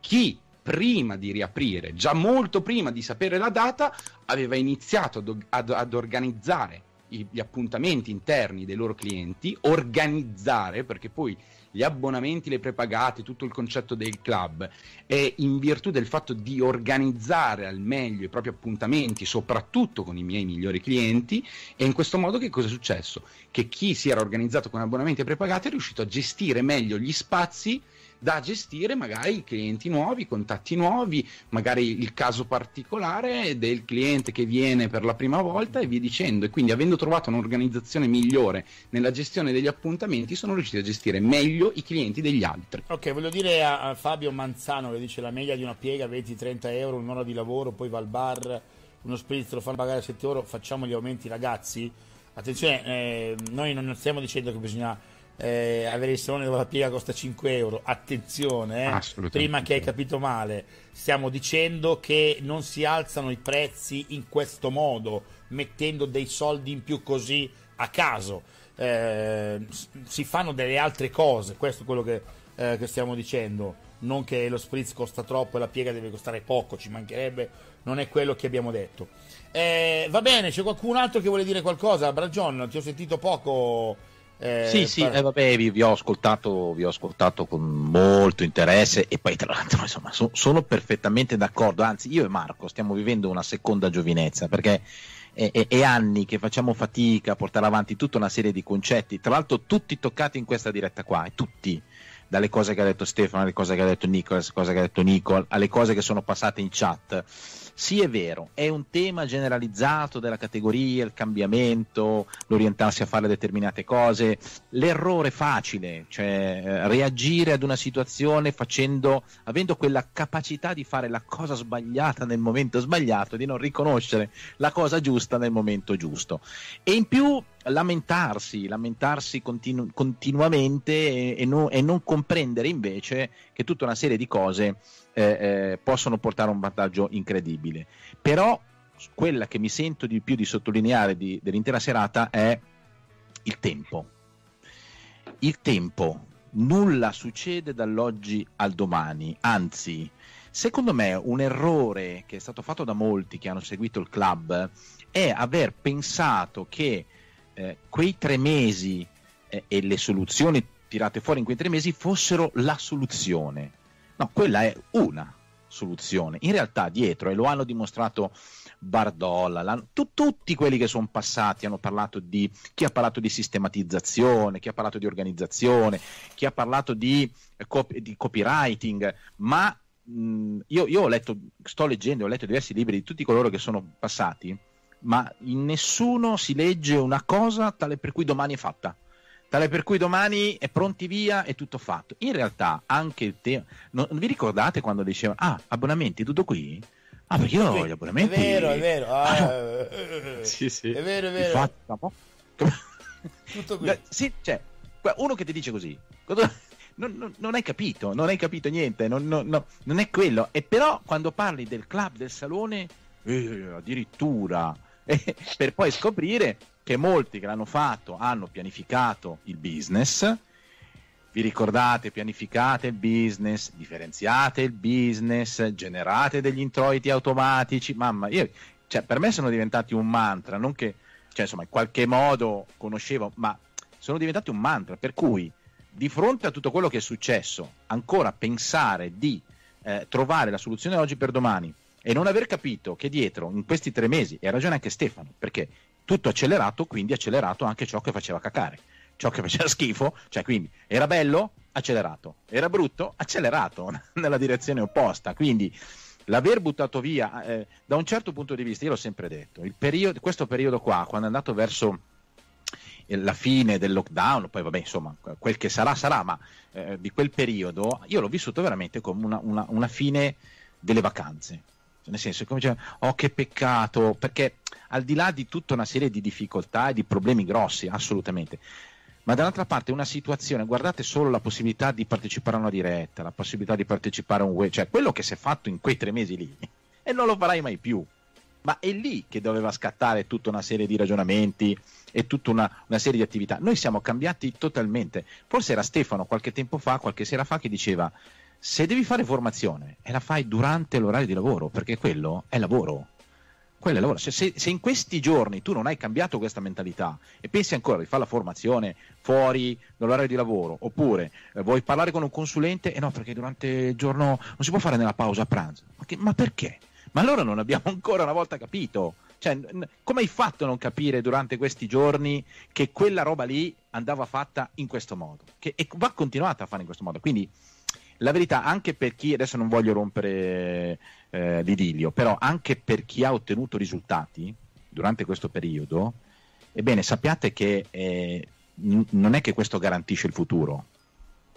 Chi prima di riaprire, già molto prima di sapere la data, aveva iniziato ad, ad, ad organizzare i, gli appuntamenti interni dei loro clienti, organizzare perché poi gli abbonamenti, le prepagate, tutto il concetto del club è in virtù del fatto di organizzare al meglio i propri appuntamenti, soprattutto con i miei migliori clienti e in questo modo che cosa è successo? Che chi si era organizzato con abbonamenti e prepagate è riuscito a gestire meglio gli spazi da gestire magari clienti nuovi, contatti nuovi, magari il caso particolare del cliente che viene per la prima volta e via dicendo. E quindi avendo trovato un'organizzazione migliore nella gestione degli appuntamenti sono riusciti a gestire meglio i clienti degli altri. Ok, voglio dire a, Fabio Manzano che dice la media di una piega 20-30 euro, un'ora di lavoro, poi va al bar, uno spritz lo fa pagare a 7 euro, facciamo gli aumenti ragazzi. Attenzione, eh, noi non stiamo dicendo che bisogna eh, avere il salone dove la piega costa 5 euro. Attenzione, eh, prima che hai capito male, stiamo dicendo che non si alzano i prezzi in questo modo, mettendo dei soldi in più così a caso. Eh, si fanno delle altre cose, questo è quello che, eh, che stiamo dicendo non che lo spritz costa troppo e la piega deve costare poco, ci mancherebbe, non è quello che abbiamo detto. Eh, va bene, c'è qualcun altro che vuole dire qualcosa? Bragion, ti ho sentito poco eh, sì, sì, par- eh, vabbè, vi, vi, ho ascoltato, vi ho ascoltato con molto interesse e poi tra l'altro insomma, so, sono perfettamente d'accordo, anzi io e Marco stiamo vivendo una seconda giovinezza perché è, è, è, anni che facciamo fatica a portare avanti tutta una serie di concetti, tra l'altro tutti toccati in questa diretta qua, tutti, dalle cose che ha detto Stefano alle cose che ha detto Nicolas, cose che ha detto Nico, alle cose che sono passate in chat sì, è vero, è un tema generalizzato della categoria, il cambiamento, l'orientarsi a fare determinate cose, l'errore facile, cioè eh, reagire ad una situazione facendo, avendo quella capacità di fare la cosa sbagliata nel momento sbagliato di non riconoscere la cosa giusta nel momento giusto. E in più lamentarsi, lamentarsi continu- continuamente e, e, no- e non comprendere invece che tutta una serie di cose eh, eh, possono portare un vantaggio incredibile. Però quella che mi sento di più di sottolineare di, dell'intera serata è il tempo. Il tempo, nulla succede dall'oggi al domani, anzi, secondo me un errore che è stato fatto da molti che hanno seguito il club è aver pensato che eh, quei tre mesi eh, e le soluzioni tirate fuori in quei tre mesi fossero la soluzione. No, quella è una soluzione. In realtà dietro, e lo hanno dimostrato Bardolla, tu, tutti quelli che sono passati hanno parlato di chi ha parlato di sistematizzazione, chi ha parlato di organizzazione, chi ha parlato di, di copywriting, ma mh, mm, io, io ho letto, sto leggendo, ho letto diversi libri di tutti coloro che sono passati, ma in nessuno si legge una cosa tale per cui domani è fatta tale per cui domani è pronti via e tutto fatto. In realtà anche il tema... Non, vi ricordate quando dicevano, ah, abbonamenti, tutto qui? Ah, perché io ho gli abbonamenti... È vero, è vero. Ah, ah eh, eh, eh. sì, sì. È vero, è vero. Infatti, no? tutto qui. Sì, cioè, uno che ti dice così... Non, non, non, hai capito, non hai capito niente, non, non, è quello. E però quando parli del club, del salone, eh, addirittura, eh, per poi scoprire che molti che l'hanno fatto hanno pianificato il business. Vi ricordate, pianificate il business, differenziate il business, generate degli introiti automatici. Mamma, io, cioè, per me sono diventati un mantra, non che, cioè, insomma, in qualche modo conoscevo, ma sono diventati un mantra. Per cui, di fronte a tutto quello che è successo, ancora pensare di eh, trovare la soluzione oggi per domani e non aver capito che dietro, in questi tre mesi, e ha ragione anche Stefano, perché tutto accelerato, quindi accelerato anche ciò che faceva cacare, ciò che faceva schifo, cioè quindi era bello, accelerato, era brutto, accelerato nella direzione opposta, quindi l'aver buttato via, eh, da un certo punto di vista, io l'ho sempre detto, periodo, questo periodo qua, quando è andato verso eh, la fine del lockdown, poi vabbè, insomma, quel che sarà sarà, ma eh, di quel periodo io l'ho vissuto veramente come una, una, una fine delle vacanze nel senso, come diceva, oh che peccato, perché al di là di tutta una serie di difficoltà e di problemi grossi, assolutamente, ma dall'altra parte una situazione, guardate solo la possibilità di partecipare a una diretta, la possibilità di partecipare a un web, cioè quello che si è fatto in quei tre mesi lì, e non lo farai mai più. Ma è lì che doveva scattare tutta una serie di ragionamenti e tutta una, una serie di attività. Noi siamo cambiati totalmente. Forse era Stefano qualche tempo fa, qualche sera fa, che diceva se devi fare formazione e la fai durante l'orario di lavoro, perché quello è lavoro. Quello è lavoro. Se, se, se, in questi giorni tu non hai cambiato questa mentalità e pensi ancora di fare la formazione fuori dall'orario di lavoro, oppure eh, vuoi parlare con un consulente e eh no, perché durante il giorno non si può fare nella pausa a pranzo. Ma, che, ma perché? Ma allora non abbiamo ancora una volta capito. Cioè, n- come hai fatto a non capire durante questi giorni che quella roba lì andava fatta in questo modo? Che, e va continuata a fare in questo modo. Quindi la verità anche per chi, adesso non voglio rompere eh, l'idilio, però anche per chi ha ottenuto risultati durante questo periodo, ebbene sappiate che eh, n- non è che questo garantisce il futuro,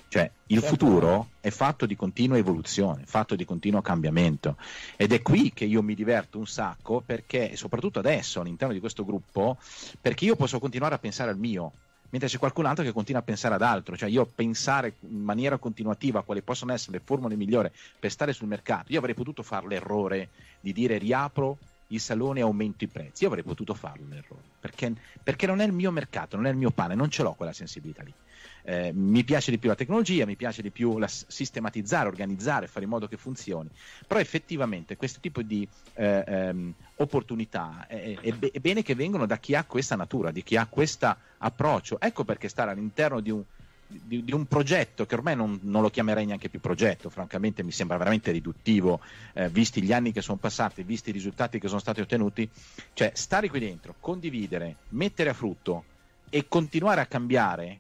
cioè il certo. futuro è fatto di continua evoluzione, fatto di continuo cambiamento ed è qui che io mi diverto un sacco perché, soprattutto adesso all'interno di questo gruppo, perché io posso continuare a pensare al mio, mentre c'è qualcun altro che continua a pensare ad altro, cioè io pensare in maniera continuativa a quali possono essere le formule migliori per stare sul mercato, io avrei potuto fare l'errore di dire riapro il salone e aumento i prezzi, io avrei potuto farlo l'errore, perché, perché non è il mio mercato, non è il mio pane, non ce l'ho quella sensibilità lì eh, mi piace di più la tecnologia, mi piace di più la, sistematizzare, organizzare, fare in modo che funzioni, però effettivamente questo tipo di eh, ehm, opportunità è, è, be- è, bene che vengano da chi ha questa natura, di chi ha questo approccio, ecco perché stare all'interno di un, di, di un progetto che ormai non, non, lo chiamerei neanche più progetto, francamente mi sembra veramente riduttivo, eh, visti gli anni che sono passati, visti i risultati che sono stati ottenuti, cioè stare qui dentro, condividere, mettere a frutto e continuare a cambiare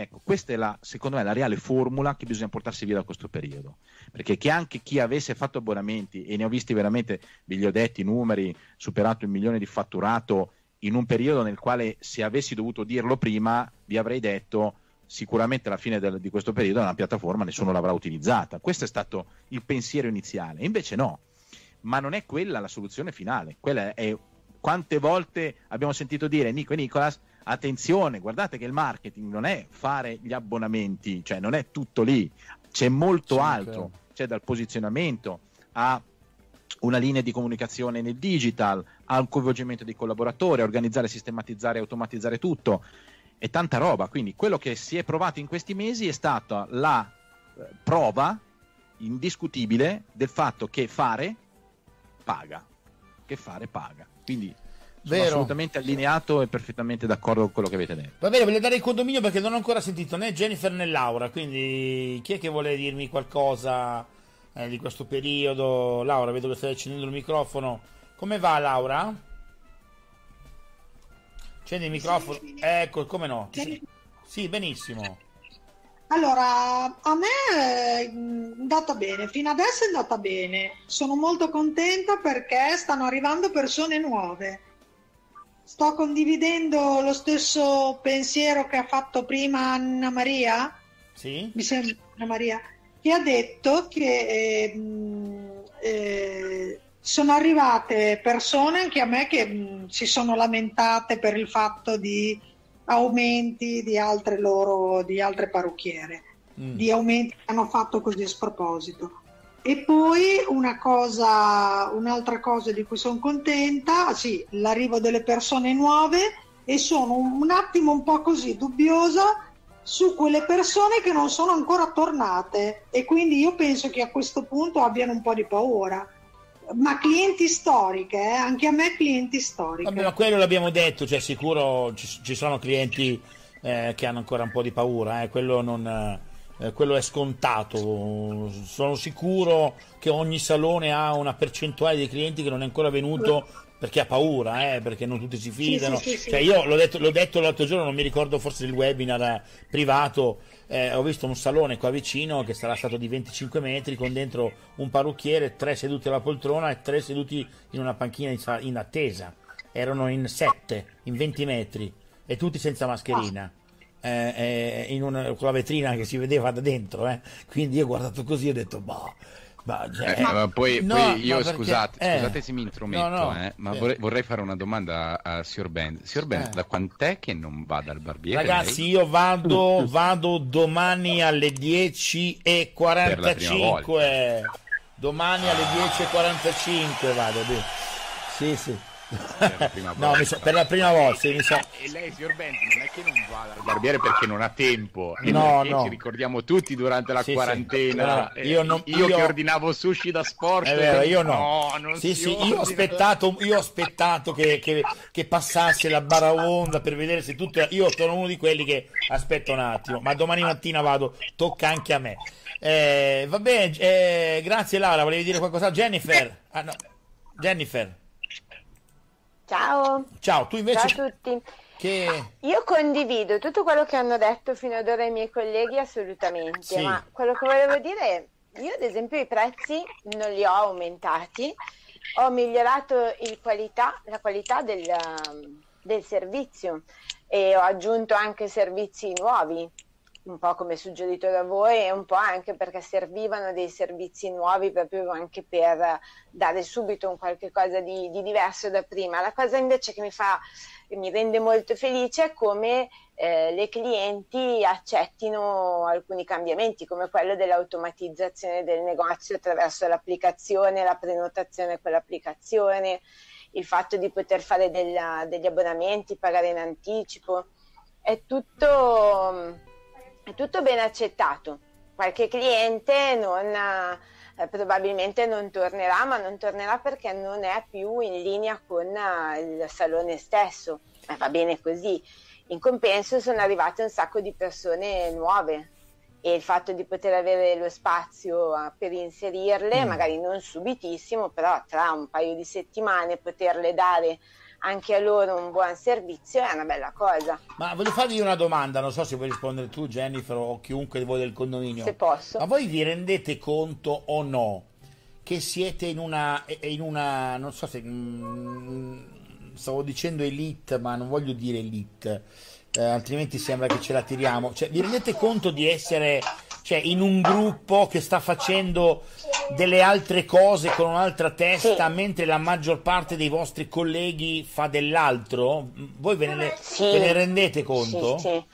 Ecco, questa è la, secondo me la reale formula che bisogna portarsi via da questo periodo, perché che anche chi avesse fatto abbonamenti, e ne ho visti veramente, ve li ho detti, i numeri, superato il milione di fatturato in un periodo nel quale se avessi dovuto dirlo prima vi avrei detto sicuramente alla fine del, di questo periodo una piattaforma nessuno l'avrà utilizzata, questo è stato il pensiero iniziale, invece no, ma non è quella la soluzione finale, quella è quante volte abbiamo sentito dire Nico e Nicolas attenzione, guardate che il marketing non è fare gli abbonamenti, cioè non è tutto lì, c'è molto sì, altro, c'è cioè dal posizionamento a una linea di comunicazione nel digital, a un coinvolgimento dei collaboratori, a organizzare, sistematizzare automatizzare tutto e tanta roba. Quindi quello che si è provato in questi mesi è stata la eh, prova indiscutibile del fatto che fare paga, che fare paga. Quindi Vero. assolutamente allineato e perfettamente d'accordo con quello che avete detto. Va bene, voglio dare il condominio perché non ho ancora sentito né Jennifer né Laura, quindi chi è che vuole dirmi qualcosa eh, di questo periodo? Laura, vedo che stai accendendo il microfono. Come va Laura? Accendi il microfono. Ecco, come no? Sì, benissimo. Allora, a me mm, è andata bene, fino adesso è andata bene. Sono molto contenta perché stanno arrivando persone nuove Sto condividendo lo stesso pensiero che ha fatto prima Anna Maria. Sì. Mi sembra Anna Maria, che ha detto che eh, eh, sono arrivate persone anche a me che mh, mm, si sono lamentate per il fatto di aumenti di altre, loro, di altre parrucchiere, mm. di aumenti che hanno fatto così a sproposito. E poi una cosa, un'altra cosa di cui sono contenta, sì, l'arrivo delle persone nuove e sono un, attimo un po' così dubbiosa su quelle persone che non sono ancora tornate e quindi io penso che a questo punto abbiano un po' di paura ma clienti storiche, eh? anche a me clienti storiche. Vabbè, ma quello l'abbiamo detto, cioè sicuro ci, ci sono clienti eh, che hanno ancora un po' di paura, eh? quello non, eh, quello è scontato. Sono sicuro che ogni salone ha una percentuale di clienti che non è ancora venuto perché ha paura, eh, perché non tutti si fidano. Sì, sì, sì, cioè, io l'ho detto, l'ho detto, l'altro giorno, non mi ricordo forse del webinar eh, privato, eh, ho visto un salone qua vicino che sarà stato di 25 metri con dentro un parrucchiere, tre seduti alla poltrona e tre seduti in una panchina in, in attesa. Erano in 7, in 20 metri e tutti senza mascherina eh, eh, una, con la vetrina che si vedeva da dentro, eh. quindi io ho guardato così e ho detto, boh. Ma, cioè, eh, ma poi, no, poi, io ma perché, scusate, eh, scusate se mi intrometto, no, no, eh, ma eh. vorrei, vorrei, fare una domanda a Signor Ben. Signor Ben, eh. da quant'è che non va dal barbiere? Ragazzi, lei? io vado, vado, domani alle 10.45. Domani alle 10.45 vado. Sì, sì. Per la, no, so, per la prima volta. E, so... Eh, e lei, signor Benti, non è che non va dal barbiere perché non ha tempo. No, no. Ci ricordiamo tutti durante la sì, quarantena. Sì. No, eh, io, non, io, io, che ordinavo sushi da sport. È vero, io no. no sì, sì, io ho aspettato, io ho aspettato che, che, che, passasse la baraonda per vedere se tutto... Io sono uno di quelli che aspetta un attimo, ma domani mattina vado, tocca anche a me. Eh, va bene, eh, grazie Laura, volevi dire qualcosa? Jennifer? Ah, no. Jennifer? Ciao. Ciao, tu invece... Ciao a tutti. Che... Io condivido tutto quello che hanno detto fino ad ora i miei colleghi assolutamente, sì. ma quello che volevo dire è, io ad esempio i prezzi non li ho aumentati, ho migliorato qualità, la qualità del, del servizio e ho aggiunto anche servizi nuovi un po' come suggerito da voi e un po' anche perché servivano dei servizi nuovi proprio anche per dare subito un qualche cosa di, di diverso da prima. La cosa invece che mi fa, mi rende molto felice è come eh, le clienti accettino alcuni cambiamenti come quello dell'automatizzazione del negozio attraverso l'applicazione, la prenotazione con l'applicazione, il fatto di poter fare della, degli abbonamenti, pagare in anticipo. È tutto è tutto ben accettato. Qualche cliente non, eh, probabilmente non tornerà, ma non tornerà perché non è più in linea con eh, il salone stesso. Ma va bene così. In compenso sono arrivate un sacco di persone nuove e il fatto di poter avere lo spazio eh, per inserirle, mm. magari non subitissimo, però tra un paio di settimane poterle dare anche a loro un buon servizio è una bella cosa. Ma voglio farvi una domanda, non so se vuoi rispondere tu Jennifer o chiunque di voi del condominio. Se posso. Ma voi vi rendete conto o no che siete in una, in una non so se... Mh, mm, stavo dicendo elite, ma non voglio dire elite eh, altrimenti sembra che ce la tiriamo. Cioè, vi rendete conto di essere cioè, in un gruppo che sta facendo delle altre cose con un'altra testa, sì. mentre la maggior parte dei vostri colleghi fa dell'altro? Voi ve ne, sì. ve ne rendete conto? Sì,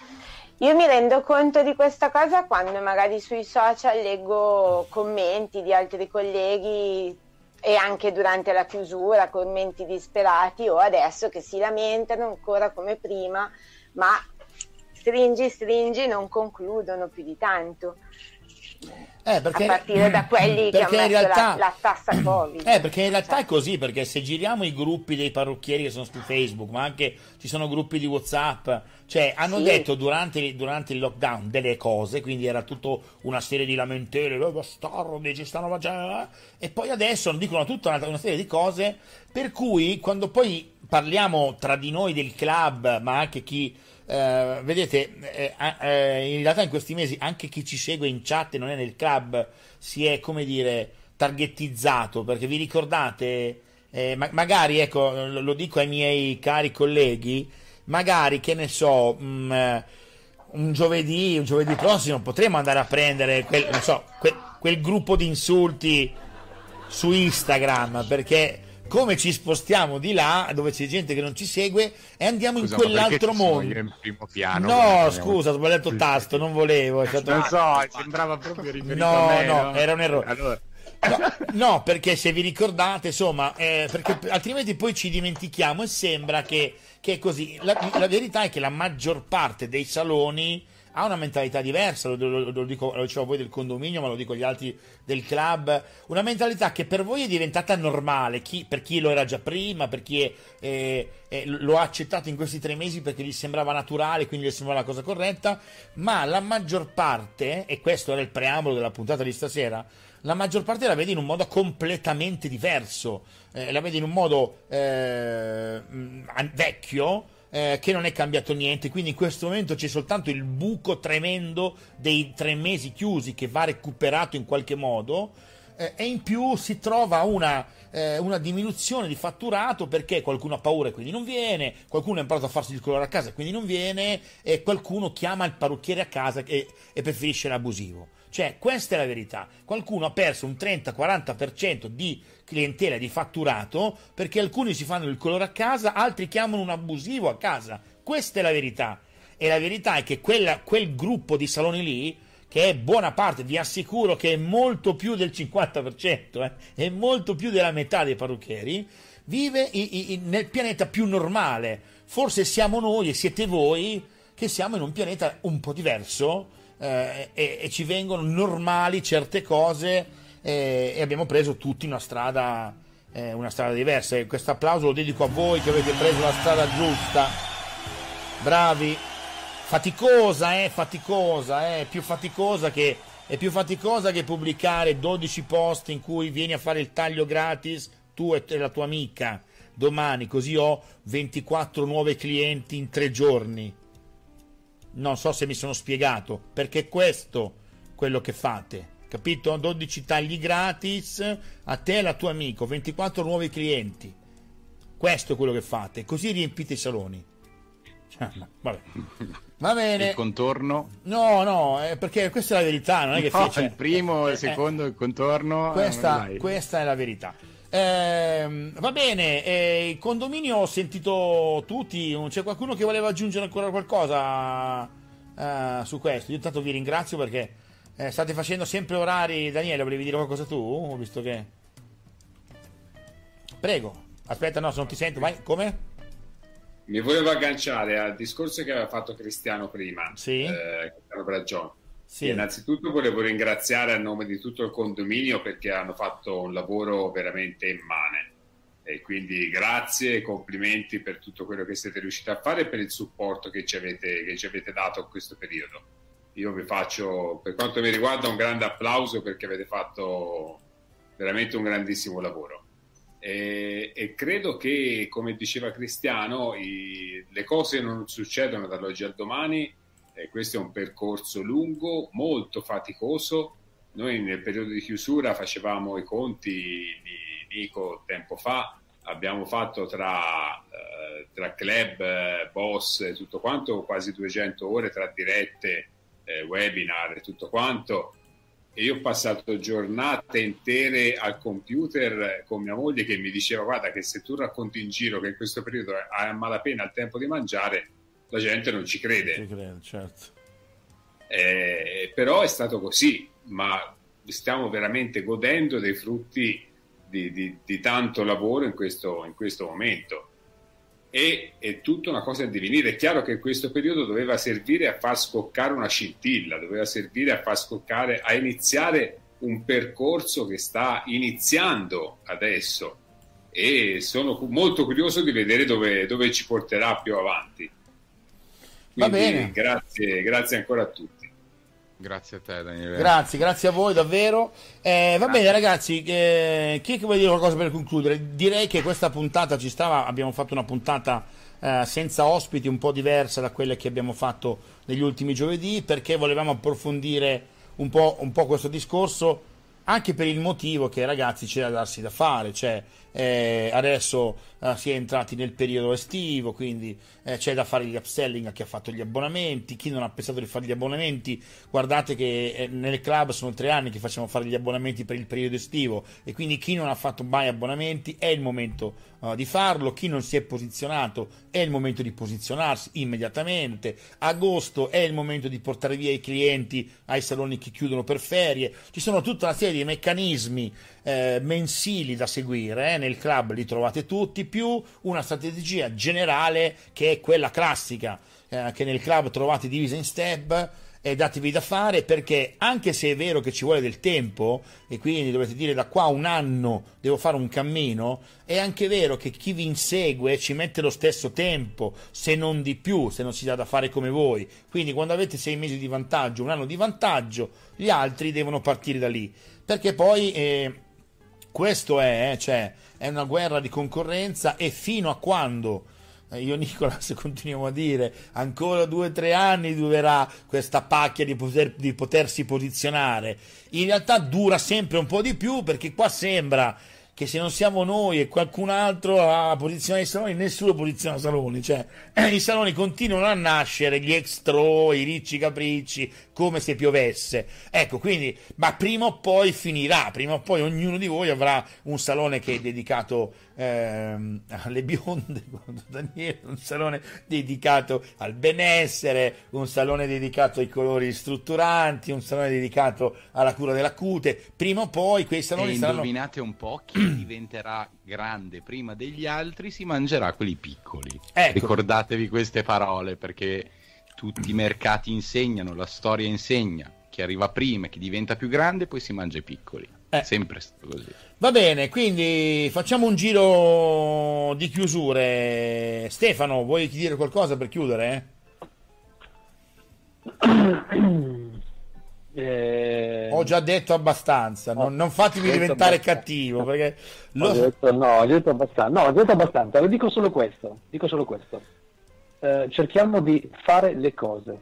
Io mi rendo conto di questa cosa quando magari sui social leggo commenti di altri colleghi e anche durante la chiusura, commenti disperati o adesso che si lamentano ancora come prima ma stringi, stringi, non concludono più di tanto. Eh, perché, a partire da quelli che hanno realtà, la, la, tassa Covid. Eh, perché in realtà cioè. è così, perché se giriamo i gruppi dei parrucchieri che sono su Facebook, ma anche ci sono gruppi di Whatsapp, cioè hanno sì. detto durante, durante, il lockdown delle cose, quindi era tutta una serie di lamentele, oh, bastardi ci stanno facendo, eh". e poi adesso dicono tutta una, una serie di cose, per cui quando poi parliamo tra di noi del club, ma anche chi eh, vedete, eh, eh, in realtà in questi mesi anche chi ci segue in chat e non è nel club si è, come dire, targettizzato, perché vi ricordate, eh, ma- magari, ecco, lo dico ai miei cari colleghi, magari, che ne so, mh, mm, eh, un, giovedì, un giovedì, prossimo potremo andare a prendere quel, so, quel, quel gruppo di insulti su Instagram, perché come ci spostiamo di là dove c'è gente che non ci segue e andiamo scusa, in quell'altro mondo in primo piano no scusa ho sbagliato il tasto non volevo è eh, stato... non so sembrava proprio riferito no, me, no no era un errore allora. no, no, perché se vi ricordate insomma eh, perché altrimenti poi ci dimentichiamo e sembra che, che è così la, la verità è che la maggior parte dei saloni ha una mentalità diversa, lo, lo, lo, dico, lo, dicevo a voi del condominio, ma lo dico agli altri del club, una mentalità che per voi è diventata normale, chi, per chi lo era già prima, per chi è, eh, eh, lo ha accettato in questi tre mesi perché gli sembrava naturale, quindi gli sembrava la cosa corretta, ma la maggior parte, e questo era il preambolo della puntata di stasera, la maggior parte la vede in un modo completamente diverso, eh, la vede in un modo eh, vecchio, eh, che non è cambiato niente, quindi in questo momento c'è soltanto il buco tremendo dei tre mesi chiusi che va recuperato in qualche modo eh, e in più si trova una, eh, una, diminuzione di fatturato perché qualcuno ha paura e quindi non viene, qualcuno ha imparato a farsi il colore a casa e quindi non viene e qualcuno chiama il parrucchiere a casa e, e preferisce l'abusivo. Cioè, questa è la verità. Qualcuno ha perso un 30-40% di clientela, di fatturato, perché alcuni si fanno il colore a casa, altri chiamano un abusivo a casa. Questa è la verità. E la verità è che quella, quel gruppo di saloni lì, che è buona parte, vi assicuro che è molto più del 50%, eh? è molto più della metà dei parrucchieri, vive i, i, nel pianeta più normale. Forse siamo noi e siete voi che siamo in un pianeta un po' diverso eh, e, e, ci vengono normali certe cose eh, e abbiamo preso tutti una strada, eh, una strada diversa. E questo applauso lo dedico a voi che avete preso la strada giusta. Bravi. Faticosa, eh, faticosa, eh, più faticosa che è più faticosa che pubblicare 12 post in cui vieni a fare il taglio gratis tu e la tua amica domani, così ho 24 nuovi clienti in tre giorni. Non so se mi sono spiegato, perché questo è quello che fate. Capito? 12 tagli gratis a te e al tuo amico, 24 nuovi clienti. Questo è quello che fate, così riempite i saloni. Ah, vabbè. Va bene. Il contorno? No, no, eh, perché questa è la verità, non è che no, fece... il primo, il eh, eh, secondo, eh, il contorno. Questa, eh, questa è la verità. Ehm, va bene, eh, il condominio ho sentito tutti, c'è qualcuno che voleva aggiungere ancora qualcosa eh, su questo. Io intanto vi ringrazio perché eh, state facendo sempre orari. Daniele, volevi dire qualcosa tu? visto che... Prego, aspetta, no, se non ti sento, vai, come? Mi volevo agganciare al discorso che aveva fatto Cristiano prima, sì. eh, Cristiano Braggione sì. Innanzitutto volevo ringraziare a nome di tutto il condominio perché hanno fatto un lavoro veramente immane. E quindi grazie e complimenti per tutto quello che siete riusciti a fare e per il supporto che ci avete, che ci avete dato in questo periodo. Io vi faccio, per quanto mi riguarda, un grande applauso perché avete fatto veramente un grandissimo lavoro. E, e credo che, come diceva Cristiano, i, le cose non succedono dall'oggi al domani, eh, questo è un percorso lungo, molto faticoso. Noi nel periodo di chiusura facevamo i conti di Nico tempo fa, abbiamo fatto tra, eh, tra club, boss e tutto quanto quasi 200 ore tra dirette, eh, webinar e tutto quanto. E io ho passato giornate intere al computer con mia moglie che mi diceva guarda che se tu racconti in giro che in questo periodo hai a malapena il tempo di mangiare, la gente non ci crede. Ci crede certo. eh, però è stato così, ma stiamo veramente godendo dei frutti di, di, di tanto lavoro in questo, in questo momento. E è tutta una cosa in divenire. È chiaro che questo periodo doveva servire a far scoccare una scintilla, doveva servire a far scoccare, a iniziare un percorso che sta iniziando adesso e sono molto curioso di vedere dove, dove ci porterà più avanti. Va bene. Grazie, grazie ancora a tutti. Grazie a te Daniele. Grazie, grazie a voi davvero. Eh, va bene ragazzi, eh, chi è vuole dire qualcosa per concludere? Direi che questa puntata ci stava, abbiamo fatto una puntata eh, senza ospiti, un po' diversa da quelle che abbiamo fatto negli ultimi giovedì, perché volevamo approfondire un po', un po questo discorso, anche per il motivo che ragazzi c'era da darsi da fare, cioè eh, adesso eh, si è entrati nel periodo estivo, quindi eh, c'è da fare gli upselling a chi ha fatto gli abbonamenti, chi non ha pensato di fare gli abbonamenti, guardate che eh, nel club sono tre anni che facciamo fare gli abbonamenti per il periodo estivo e quindi chi non ha fatto mai abbonamenti è il momento ah, di farlo, chi non si è posizionato è il momento di posizionarsi immediatamente, agosto è il momento di portare via i clienti ai saloni che chiudono per ferie, ci sono tutta una serie di meccanismi eh, mensili da seguire, eh, nel club li trovate tutti, più una strategia generale che è quella classica, eh, che nel club trovate divisa in step e datevi da fare perché anche se è vero che ci vuole del tempo e quindi dovete dire da qua un anno devo fare un cammino, è anche vero che chi vi insegue ci mette lo stesso tempo, se non di più, se non si dà da fare come voi. Quindi quando avete sei mesi di vantaggio, un anno di vantaggio, gli altri devono partire da lì. Perché poi... Eh, questo è, eh, cioè, è una guerra di concorrenza e fino a quando eh, io Nicola, se continuiamo a dire ancora due o tre anni durerà questa pacchia di, poter, di, potersi posizionare in realtà dura sempre un po' di più perché qua sembra che se non siamo noi e qualcun altro a posizionare i saloni, nessuno posiziona saloni, cioè eh, i saloni continuano a nascere, gli extro, i ricci capricci, come se piovesse. Ecco, quindi, ma prima o poi finirà, prima o poi ognuno di voi avrà un salone che è dedicato ehm, alle bionde, quando Daniele, un salone dedicato al benessere, un salone dedicato ai colori strutturanti, un salone dedicato alla cura della cute. Prima o poi quei saloni e saranno... Indovinate un po' chi diventerà grande prima degli altri si mangerà quelli piccoli. Ecco. Ricordatevi queste parole perché tutti i mercati insegnano, la storia insegna. Chi arriva prima, e chi diventa più grande, poi si mangia i piccoli. Eh. Sempre stato così. Va bene, quindi facciamo un giro di chiusure. Stefano, vuoi dire qualcosa per chiudere? Eh. eh... Ho già detto abbastanza, non, non fatemi diventare cattivo. Perché lo... ho detto, no, ho detto abbastanza. No, ho detto abbastanza. Lo dico solo questo. Dico solo questo. Eh, cerchiamo di fare le cose.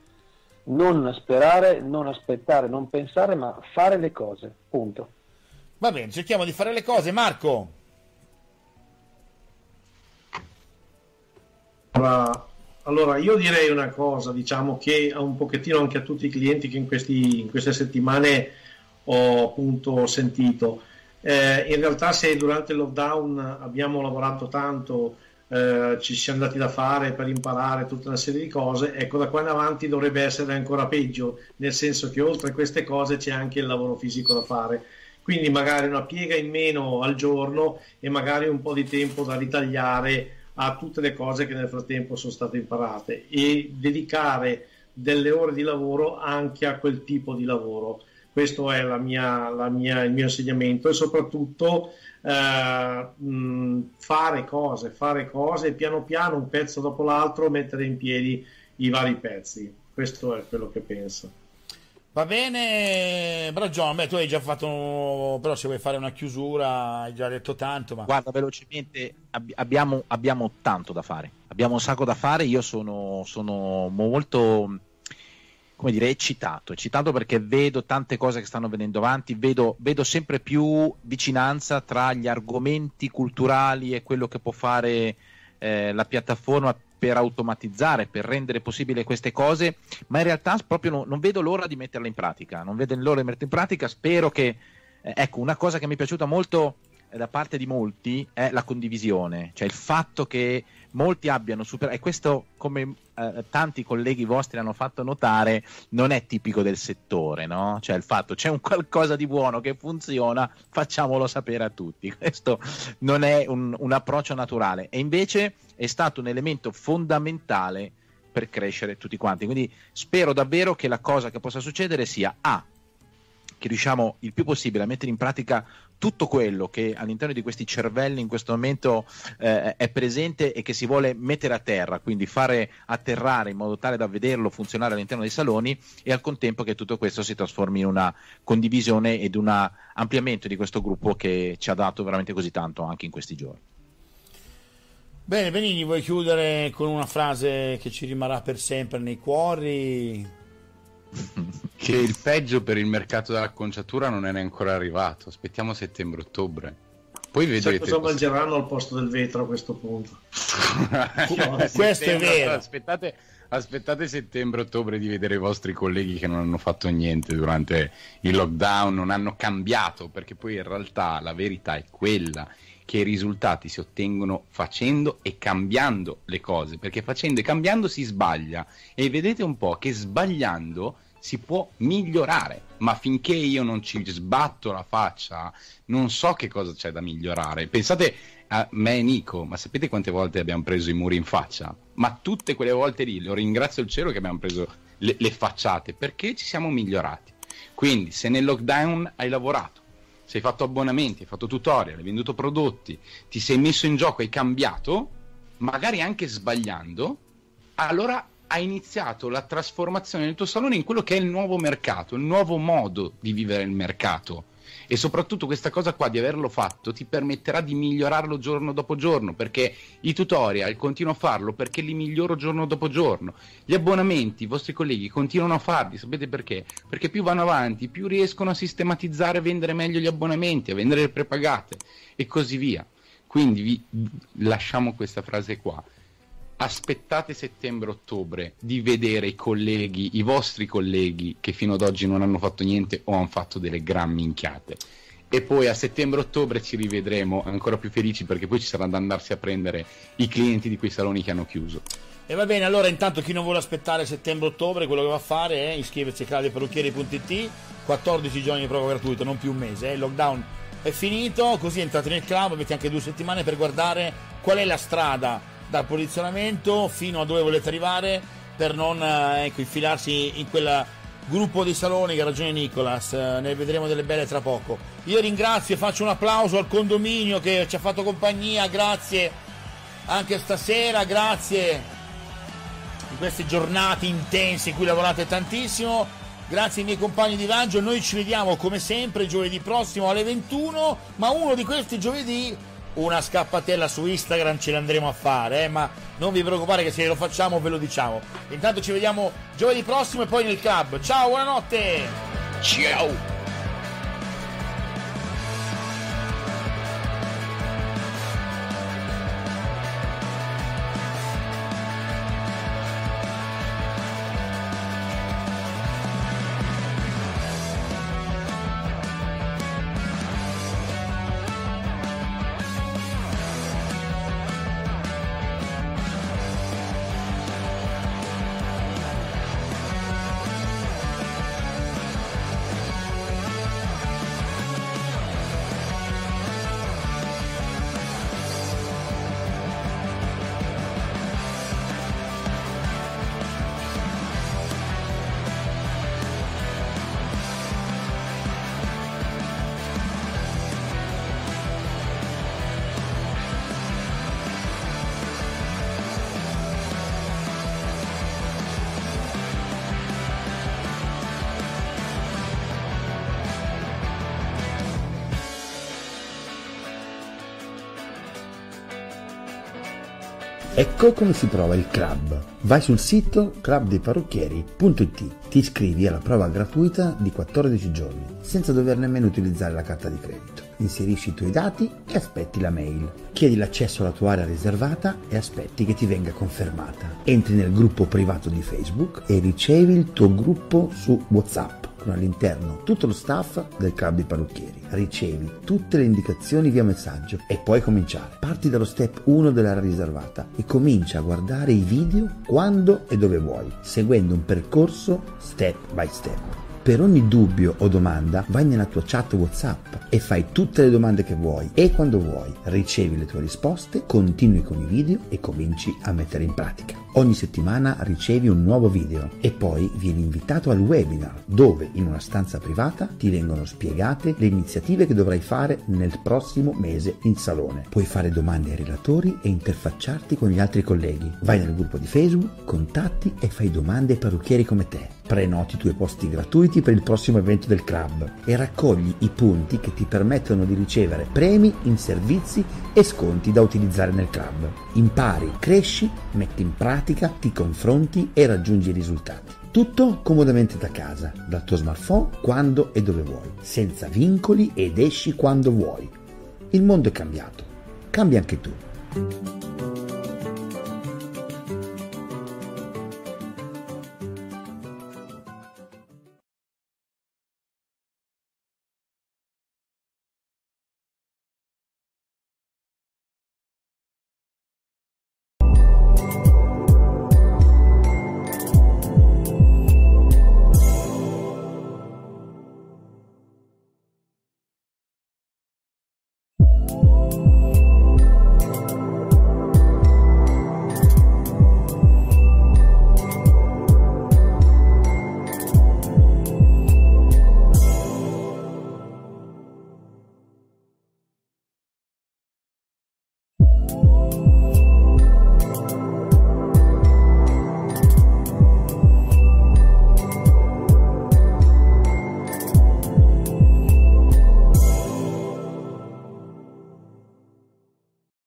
Non sperare, non aspettare, non pensare, ma fare le cose. Punto. Va bene, cerchiamo di fare le cose. Marco. Allora, io direi una cosa, diciamo che un pochettino anche a tutti i clienti che in, questi, in queste settimane ho appunto sentito. Eh, in realtà se durante il lockdown abbiamo lavorato tanto, eh, ci siamo dati da fare per imparare tutta una serie di cose, ecco da qua in avanti dovrebbe essere ancora peggio, nel senso che oltre a queste cose c'è anche il lavoro fisico da fare quindi magari una piega in meno al giorno e magari un po' di tempo da ritagliare a tutte le cose che nel frattempo sono state imparate e dedicare delle ore di lavoro anche a quel tipo di lavoro. Questo è la mia, la mia, il mio insegnamento e soprattutto eh, fare cose, fare cose piano piano, un pezzo dopo l'altro, mettere in piedi i vari pezzi. Questo è quello che penso. Va bene, però John, beh, tu hai già fatto, però se vuoi fare una chiusura hai già detto tanto. Ma... Guarda, velocemente, ab- abbiamo, abbiamo, tanto da fare, abbiamo un sacco da fare, io sono, sono molto, come dire, eccitato, eccitato perché vedo tante cose che stanno venendo avanti, vedo, vedo sempre più vicinanza tra gli argomenti culturali e quello che può fare eh, la piattaforma per automatizzare, per rendere possibile queste cose, ma in realtà proprio non, non vedo l'ora di metterle in pratica, non vedo l'ora di metterle in pratica, spero che, eh, ecco, una cosa che mi è piaciuta molto eh, da parte di molti è la condivisione, cioè il fatto che molti abbiano superato, e questo come eh, tanti colleghi vostri hanno fatto notare, non è tipico del settore, no? Cioè il fatto c'è un qualcosa di buono che funziona, facciamolo sapere a tutti. Questo non è un, un approccio naturale e invece è stato un elemento fondamentale per crescere tutti quanti. Quindi spero davvero che la cosa che possa succedere sia A, che riusciamo il più possibile a mettere in pratica tutto quello che all'interno di questi cervelli in questo momento eh, è presente e che si vuole mettere a terra, quindi fare atterrare in modo tale da vederlo funzionare all'interno dei saloni e al contempo che tutto questo si trasformi in una condivisione ed un ampliamento di questo gruppo che ci ha dato veramente così tanto anche in questi giorni. Bene, Benigni, vuoi chiudere con una frase che ci rimarrà per sempre nei cuori? che il peggio per il mercato dell'acconciatura non è ancora arrivato. Aspettiamo settembre-ottobre. Poi vedrete. Cioè, cosa possiamo... mangeranno al posto del vetro a questo punto? questo è vero. Aspettate, aspettate settembre-ottobre di vedere i vostri colleghi che non hanno fatto niente durante il lockdown, non hanno cambiato, perché poi in realtà la verità è quella che i risultati si ottengono facendo e cambiando le cose, perché facendo e cambiando si sbaglia e vedete un po' che sbagliando si può migliorare, ma finché io non ci sbatto la faccia, non so che cosa c'è da migliorare. Pensate a me e Nico, ma sapete quante volte abbiamo preso i muri in faccia? Ma tutte quelle volte lì, lo ringrazio il cielo che abbiamo preso le, le facciate, perché ci siamo migliorati. Quindi se nel lockdown hai lavorato, se hai fatto abbonamenti, hai fatto tutorial, hai venduto prodotti, ti sei messo in gioco, hai cambiato, magari anche sbagliando, allora ha iniziato la trasformazione del tuo salone in quello che è il nuovo mercato, il nuovo modo di vivere il mercato. E soprattutto questa cosa qua di averlo fatto ti permetterà di migliorarlo giorno dopo giorno, perché i tutorial continuo a farlo perché li miglioro giorno dopo giorno. Gli abbonamenti, i vostri colleghi continuano a farli, sapete perché? Perché più vanno avanti, più riescono a sistematizzare e vendere meglio gli abbonamenti, a vendere le prepagate e così via. Quindi vi lasciamo questa frase qua aspettate settembre-ottobre di vedere i colleghi, i vostri colleghi che fino ad oggi non hanno fatto niente o hanno fatto delle gran minchiate. E poi a settembre-ottobre ci rivedremo ancora più felici perché poi ci sarà da andarsi a prendere i clienti di quei saloni che hanno chiuso. E va bene, allora intanto chi non vuole aspettare settembre-ottobre, quello che va a fare è iscriversi a claudiaperrucchieri.it, 14 giorni di prova gratuita, non più un mese, eh. il lockdown è finito, così entrate nel club, avete anche due settimane per guardare qual è la strada dal posizionamento fino a dove volete arrivare per non eh, ecco, infilarsi in quel gruppo di saloni che ha ragione Nicolas, eh, ne vedremo delle belle tra poco. Io ringrazio e faccio un applauso al condominio che ci ha fatto compagnia, grazie anche stasera, grazie in queste giornate intense in cui lavorate tantissimo. Grazie ai miei compagni di Vangio, noi ci vediamo come sempre giovedì prossimo alle 21, ma uno di questi giovedì una scappatella su Instagram ce l'andremo a fare, eh, ma non vi preoccupate che se lo facciamo ve lo diciamo. Intanto ci vediamo giovedì prossimo e poi nel club. Ciao, buonanotte! Ciao! Ecco come si prova il club. Vai sul sito clubdeparrucchieri.it, ti iscrivi alla prova gratuita di 14 giorni, senza dover nemmeno utilizzare la carta di credito. Inserisci i tuoi dati e aspetti la mail. Chiedi l'accesso alla tua area riservata e aspetti che ti venga confermata. Entri nel gruppo privato di Facebook e ricevi il tuo gruppo su WhatsApp con all'interno tutto lo staff del club dei parrucchieri. Ricevi tutte le indicazioni via messaggio e puoi cominciare. Parti dallo step 1 dell'area riservata e comincia a guardare i video quando e dove vuoi, seguendo un percorso step by step. Per ogni dubbio o domanda vai nella tua chat WhatsApp e fai tutte le domande che vuoi e quando vuoi. Ricevi le tue risposte, continui con i video e cominci a mettere in pratica. Ogni settimana ricevi un nuovo video e poi vieni invitato al webinar dove in una stanza privata ti vengono spiegate le iniziative che dovrai fare nel prossimo mese in salone. Puoi fare domande ai relatori e interfacciarti con gli altri colleghi. Vai nel gruppo di Facebook, contatti e fai domande ai parrucchieri come te. Prenoti i tuoi posti gratuiti per il prossimo evento del club e raccogli i punti che ti permettono di ricevere premi in servizi e sconti da utilizzare nel club. Impari, cresci, metti in pratica pratica, ti confronti e raggiungi i risultati. Tutto comodamente da casa, dal tuo smartphone, quando e dove vuoi, senza vincoli ed esci quando vuoi. Il mondo è cambiato. Cambia anche tu.